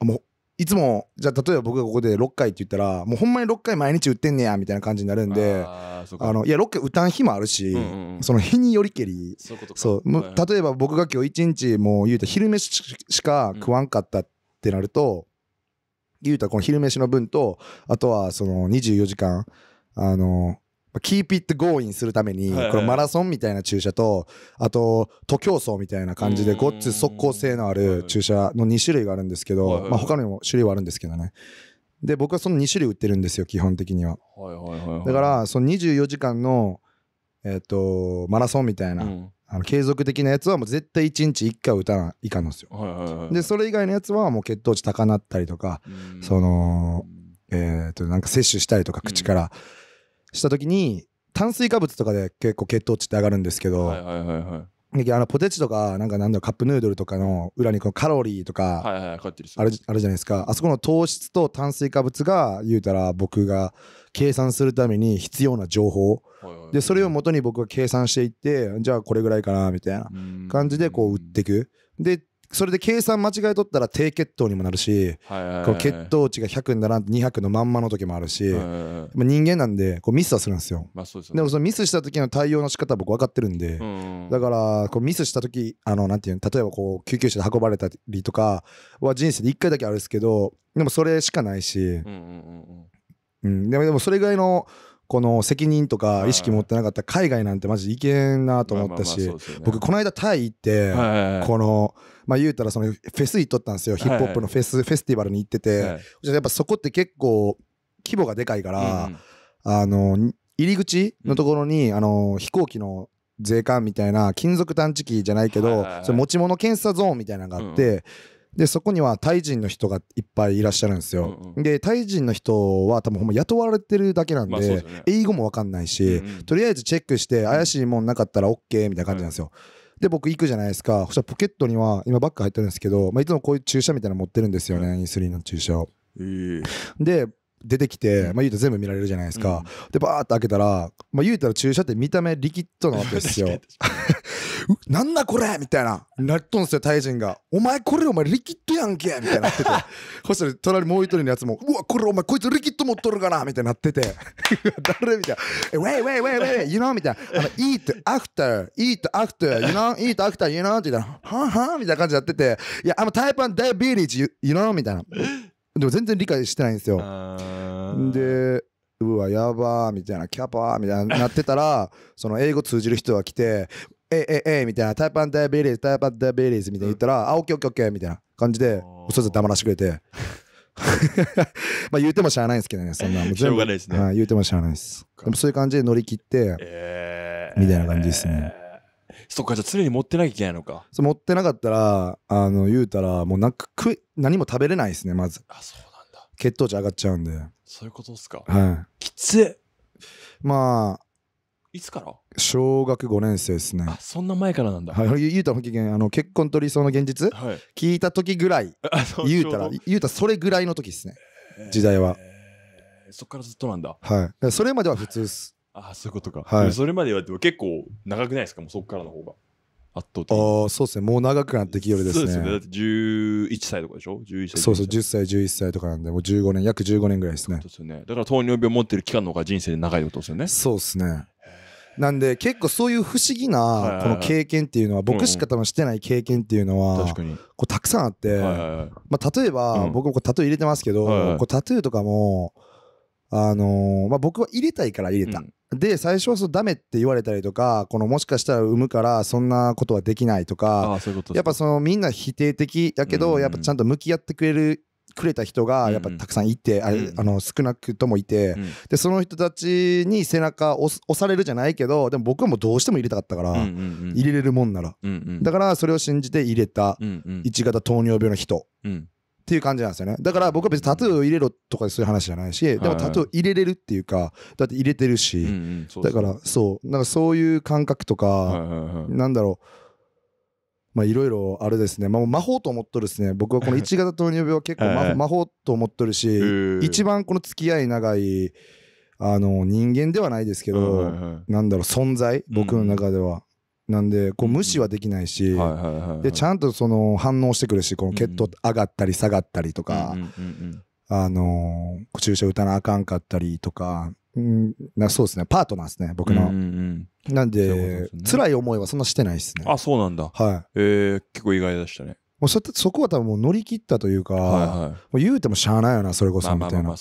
もういつもじゃあ例えば僕がここで6回って言ったらもうほんまに6回毎日打ってんねやみたいな感じになるんであのいや6回打たん日もあるし、その日によりけりそう例えば僕が今日1日もう言うた昼飯しか食わんかったってなると、言うたこの昼飯の分とあとはその24時間あのキーピットゴーインするために、こマラソンみたいな注射と、あと、徒競走みたいな感じで、ごっつ速攻性のある注射の2種類があるんですけど、まあ他にも種類はあるんですけどね。で、僕はその2種類打ってるんですよ、基本的には。だから、その24時間の、えっと、マラソンみたいな、あの継続的なやつはもう絶対1日1回打たないかののですよ。で、それ以外のやつはもう血糖値高なったりとか、その、えっと、なんか摂取したりとか、口から。うんした時に炭水化物とかで結構血糖値って上がるんですけど、あのポテチとかなんかなんだろうカップヌードルとかの裏にこのカロリーとかあるじゃないですかあそこの糖質と炭水化物が言うたら僕が計算するために必要な情報でそれをもとに僕は計算していってじゃあこれぐらいかなみたいな感じでこう売っていくでそれで計算間違えとったら低血糖にもなるし、血糖値が100にならん200のまんまの時もあるし、は人間なんでこうミスはするんですよ,、まあそうですね、でもそのミスした時の対応の仕方は僕分かってるんで、だからこうミスした時あのなんていうの例えばこう救急車で運ばれたりとかは人生で1回だけあるんですけどでもそれしかないし、うんでもでもそれ以外のこの責任とか意識持ってなかった海外なんてマジいけんなと思ったし僕この間タイ行ってこの。まあ言うたらそのフェス行っとったんですよ、ヒップホップのフェス、フェスティバルに行ってて、はい、やっぱそこって結構規模がでかいから、うん、あの入り口のところに、あの飛行機の税関みたいな金属探知機じゃないけど、それ持ち物検査ゾーンみたいなのがあって、でそこにはタイ人の人がいっぱいいらっしゃるんですよ、うんうん、でタイ人の人は多分ほんま雇われてるだけなんででね、英語も分かんないし、うんとりあえずチェックして怪しいもんなかったら OK みたいな感じなんですよ、うんで、僕行くじゃないですか。そしたらポケットには、今バッグ入ってるんですけど、まあ、いつもこういう注射みたいなの持ってるんですよね、インスリンの注射を。えー、で出てきて、まあ、言うた全部見られるじゃないですか、でバーって開けたら、まあ、言うたら注射って見た目リキッドなわけですよ なんだこれみたいななっとんすよタイ人が「お前これお前リキッドやんけ」みたいなってて そしたら隣もう一人のやつも「うわこれお前こいつリキッド持っとるかな」みたいになってて「誰?」みたいな「ウェイウェイウェイウェイ you know」みたいな「あの eat after eat after you know eat after you know」って言ったら「はんはん」みたいな感じになってて「いやあのタイパンダイビリーチ you know」みたいな。でも全然理解してないんですよ。でうわやばーみたいなキャパーみたいななってたら その英語通じる人が来て「えええみたいな「タイパンダイベリーズタイパンダイベリーズ」みたいな言ったら「うん、あオッケーオッケーオッケー」みたいな感じでそず黙らせてくれて まあ言うても知らないんですけどねそんなもう しょうがないですね、はい、言うても知らないですでもそういう感じで乗り切って、えー、みたいな感じですね、えーそっか、じゃあ常に持ってなきゃいけないのか。そう持ってなかったら、あの、言うたら、もうなく食何も食べれないですね、まず。あ、そうなんだ。血糖値上がっちゃうんで。そういうことですか。はい。きつい。まあ、いつから小学5年生ですね。あ、そんな前からなんだ。はい、言うたら、あの結婚と理想の現実、はい、聞いた時ぐらい、言うたら、言うたらそれぐらいの時ですね、時代は。そっからずっとなんだ。はい。それまでは普通っす。ああ、そういうことか。はいそれまでも結構長くないですか、もうそこからの方が。圧倒的に。ああ、そうですね。もう長くなってきよるですそうですね。だって11歳とかでしょ ?11 歳。そうそう、10歳、11歳とかなんで、もう15年、約15年ぐらいですねそう。ですね。だから糖尿病持ってる期間の方が人生で長いことですよね。そうですね。なんで結構そういう不思議なこの経験っていうのは僕しか多分してない経験っていうのはこうたくさんあってまあ例えば僕もこうタトゥー入れてますけどこうタトゥーとかもあのー、まあ、僕は入れたいから入れた。うん、で、最初はそうダメって言われたりとか、このもしかしたら産むからそんなことはできないとか、ういうとやっぱそのみんな否定的だけど、うんうん、やっぱちゃんと向き合ってくれるくれた人がやっぱたくさんいて、うん、あれあの少なくともいて、うん、でその人たちに背中押されるじゃないけどでも僕はもうどうしても入れたかったから、うんうんうん、入れれるもんなら、うんうん、だからそれを信じて入れた1型糖尿病の人っていう感じなんですよねだから僕は別にタトゥーを入れろとかそういう話じゃないし、はい、でもタトゥー入れれるっていうかだって入れてるし、うんうんだからそうなんかそういう感覚とか、はいはい、なんだろうまあいろいろあれですね、まあ、魔法と思っとるですね僕はこの1 型糖尿病は結構魔魔法と思っとるし、一番この付き合い長いあの人間ではないですけど、はいはい、なんだろう存在僕の中では、なんでこう無視はできないしでちゃんとその反応してくるしこの血糖上がったり下がったりとかあの注射打たなあかんかったりとか。なそうですねパートナーですね僕の、なんで辛い思いはそんなしてないですねあそうなんだはいえー、結構意外でしたねもうそそこは多分もう乗り切ったというか、はいはい、もう言うてもしゃあないよなそれこそみたいな、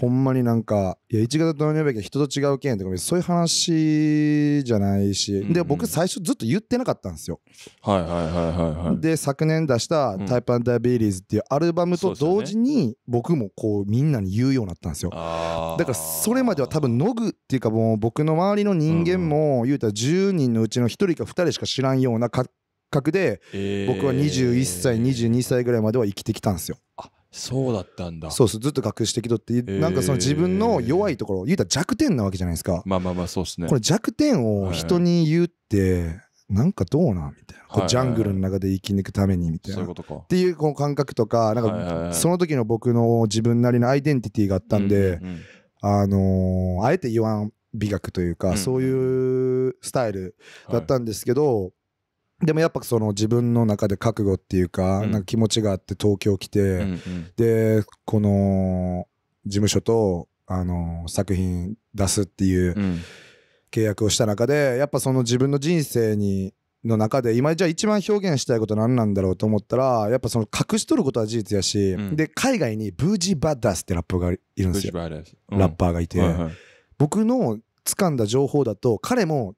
ほんまになんかいや一月糖尿病べ人と違うけんとかそういう話じゃないし、うんうん、で僕最初ずっと言ってなかったんですよはいはいはいはい、はい、で昨年出した「タイプダイビリーズ」っていうアルバムと同時に僕もこうみんなに言うようになったんですよ、だからそれまでは多分ノグっていうかもう僕の周りの人間も、言うたら10人のうちの1人か2人しか知らんような好覚で、僕は21歳22歳ぐらいまでは生きてきたんですよ。あそうだったんだそうそうずっと隠してきとって、えー、なんかその自分の弱いところ言うたら弱点なわけじゃないですかまあまあまあそうですねこれ弱点を人に言うって、はい、なんかどうなみたいな、はいはい、ジャングルの中で生き抜くためにみたいなそうういことかっていうこの感覚とかなんか、はい、その時の僕の自分なりのアイデンティティがあったんで、うんうんあのー、あえて言わん美学というか、うん、そういうスタイルだったんですけど、でもやっぱその自分の中で覚悟っていうか,、なんか気持ちがあって東京来て、でこの事務所とあの作品出すっていう契約をした中でやっぱその自分の人生にの中で今じゃあ一番表現したいこと何なんだろうと思ったらやっぱその隠しとることは事実やし、で海外にブージー・バッダスってラッパーがいるんですよ、ラッパーがいて、僕の掴んだ情報だと彼も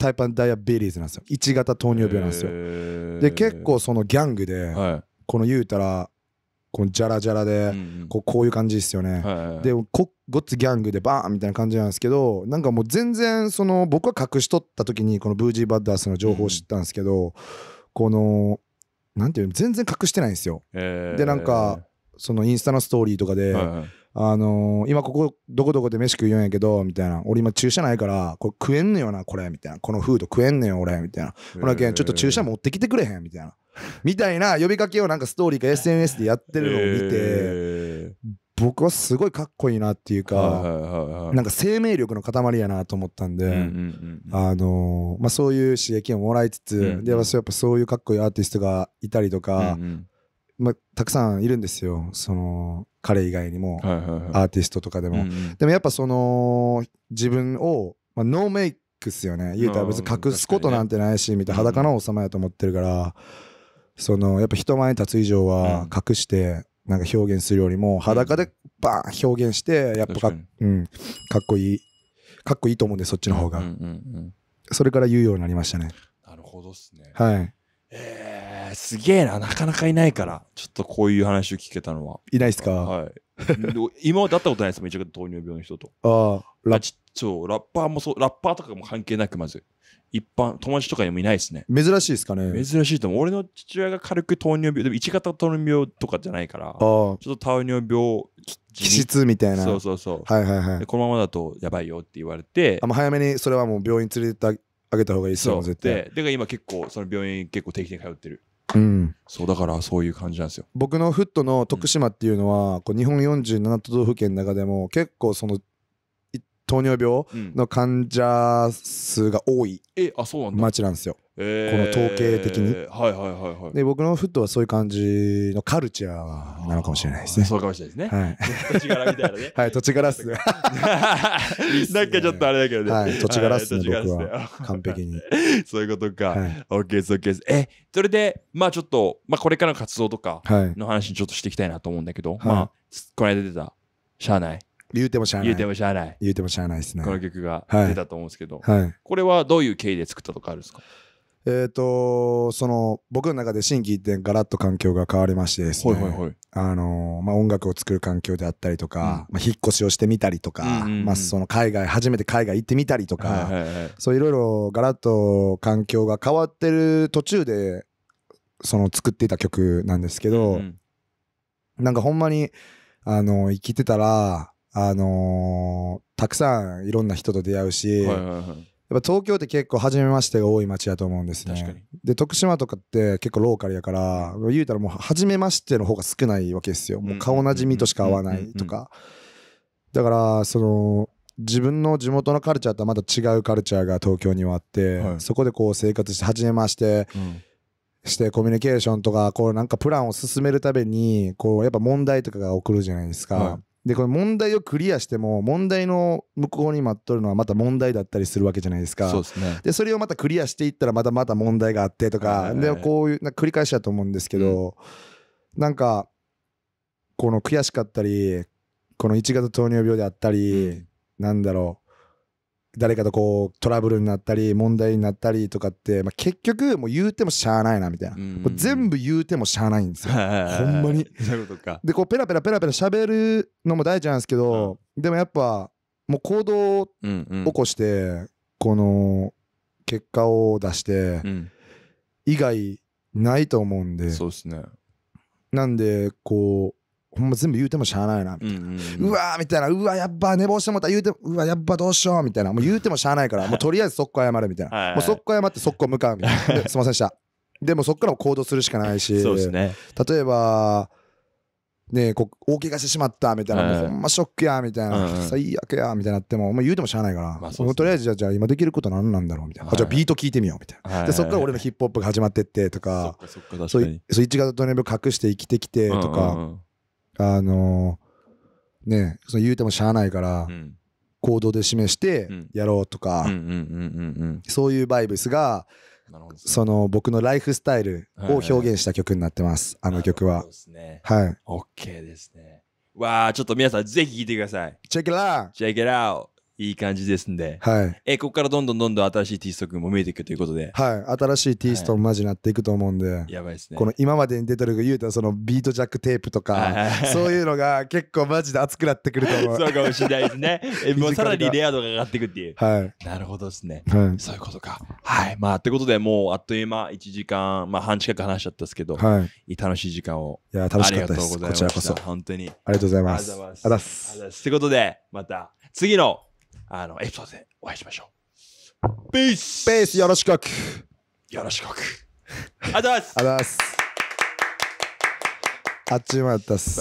タイプダイアベリーズなんですよ1型糖尿病なんですよで結構そのギャングで、はい、この言うたらこのジャラジャラで、こうこういう感じですよね、でごっつギャングでバーンみたいな感じなんですけどなんかもう全然その僕は隠しとった時にこのブージーバッダースの情報を知ったんですけど、このなんていうの全然隠してないんですよ、でなんかそのインスタのストーリーとかで、はいはいあのー、今ここどこどこで飯食いよんやけど、みたいな。俺今注射ないから、これ食えんねよな、これ、みたいな。このフード食えんねよ、俺、みたいな。ほらけん、ちょっと注射持ってきてくれへん、みたいな。みたいな呼びかけをなんかストーリーか SNS でやってるのを見て、えー、僕はすごいかっこいいなっていうか、はなんか生命力の塊やなと思ったんで、あのー、まあそういう刺激をもらいつつ、うん、で、私はやっぱそういうかっこいいアーティストがいたりとか、うんうんまあ、たくさんいるんですよ。その彼以外にも、はいはいはい、アーティストとかでも、うん、でもやっぱその自分を、まあ、ノーメイクっすよね言うたら別に隠すことなんてないし、ね、みたいな裸の王様やと思ってるから、そのやっぱ人前に立つ以上は隠して、なんか表現するよりも裸でバーン表現してやっぱか,、うん、かっこいいかっこいいと思うんでそっちの方が、うんうんうん、それから言うようになりましたねなるほどっすねはいえーーすげえな、なかなかいないから、ちょっとこういう話を聞けたのは。いないですかはい。今まで会ったことないですもん、一応糖尿病の人と。ああ、ラそう、ラッパーもそう、ラッパーとかも関係なく、まず。一般、友達とかにもいないですね。珍しいですかね。珍しいと思う。俺の父親が軽く糖尿病、でも1型糖尿病とかじゃないから、ちょっと糖尿病気質みたいな。そうそうそう。はいはいはい。このままだとやばいよって言われて。あ早めにそれはもう病院連れてってあげた方がいいですよ、絶対。で、今結構、その病院結構定期的に通ってる。うん、そうだからそういう感じなんですよ僕のフットの徳島っていうのは、こう日本47都道府県の中でも結構その糖尿病の患者数が多い町なんですよ、えー、この統計的に、えー、はいはいはいはいで僕のフットはそういう感じのカルチャーなのかもしれないですねそうかもしれないですね、はい、土地柄みたいなね はい土地柄っす なんかちょっとあれだけどね、はい、土地柄っすね、はい、僕は完璧に そういうことか、はい、o ーです o ーですえそれでまあちょっと、まあ、これからの活動とかの話にちょっとしていきたいなと思うんだけど、まあこの間出た社内言うてもしゃあない。言うてもしゃあない。言うてもしゃあないですね。この曲が出たと思うんですけど、はい、これはどういう経緯で作ったとかあるんですかえっ、ー、と、その、僕の中で心機一転、ガラッと環境が変わりましてですね、はいはいはい、あの、まあ、音楽を作る環境であったりとか、うん、まあ、引っ越しをしてみたりとか、うんうんうん、まあ、その海外、初めて海外行ってみたりとか、はいはいはい、そういろいろガラッと環境が変わってる途中で、その作っていた曲なんですけど、うんうん、なんかほんまに、あの、生きてたら、あのー、たくさんいろんな人と出会うし、はいはいはい、やっぱ東京って結構初めましてが多い街だと思うんですねで徳島とかって結構ローカルやから言うたらもう初めましての方が少ないわけですよもう顔なじみとしか会わないとか、だからその自分の地元のカルチャーとはまた違うカルチャーが東京にはあって、はい、そこでこう生活して初めまして、うんしてコミュニケーションとかこうなんかプランを進めるためにこうやっぱ問題とかが起こるじゃないですか、はでこれ問題をクリアしても問題の向こうに待っとるのはまた問題だったりするわけじゃないですかそうです、ね、でそれをまたクリアしていったらまたまた問題があってとか、でこういう繰り返しだと思うんですけど、うん、なんかこの悔しかったりこの1月糖尿病であったり、うん、なんだろう誰かとこうトラブルになったり問題になったりとかって、まあ、結局もう言うてもしゃあないなみたいな、全部言うてもしゃあないんですよ、ほんまに。でこうペラペラペラペラ喋るのも大事なんですけど、でもやっぱもう行動を起こして、この結果を出して、以外ないと思うんで、そうですねなんでこうほんま全部言うてもしゃあないなみたいな、うわーみたいなうわやっぱ寝坊してもた言うてうわやっぱどうしようみたいなもう言うてもしゃあないからもうとりあえず速こ謝るみたいな、はもう速こ謝って速こ向かうみたいな すいませんでしたでもそっから行動するしかないし、例えばねこ大怪我してしまったみたいな、はいほんまショックやみたいな、最悪やみたいなっても、ま言うてもしゃあないから、とりあえずじゃあ今できること何なんだろうみたいな、じゃあビート聞いてみようみたいな、でそっから俺のヒップホップが始まってってとか,、そう一型と年病隠して生きてきてとか,、あのー、ねそ言うてもしゃあないから、行動で示してやろうとかそういうバイブスがその僕のライフスタイルを表現した曲になってます、あの曲は。ね、はい。OK ですね。わあ、ちょっと皆さんぜひ聴いてください。Check it out! Check it out! いい感じですんで、はい、えここからどんどんどんどん新しいティースト君も見えていくということで、はい、新しいティーストもマジなっていくと思うんで、はい、やばいですねこの今までに出てる言うたそのビートジャックテープとか、はい、そういうのが結構マジで熱くなってくると思うそうかもしれないですねえ もうさらにレア度が上がっていくっていう、はい、なるほどですね、はい、そういうことかはいまあってことでもうあっという間1時間、まあ、半近く話しちゃったんですけど、はい、楽しい時間をいや楽しかったですこちらこそ本当にありがとうございますありがとうございますということでまた次のあの、エピソードでお会いしましょう。ペースペースよろしくよろしくありがとうございますありがとうございます。あっちもまやったっす。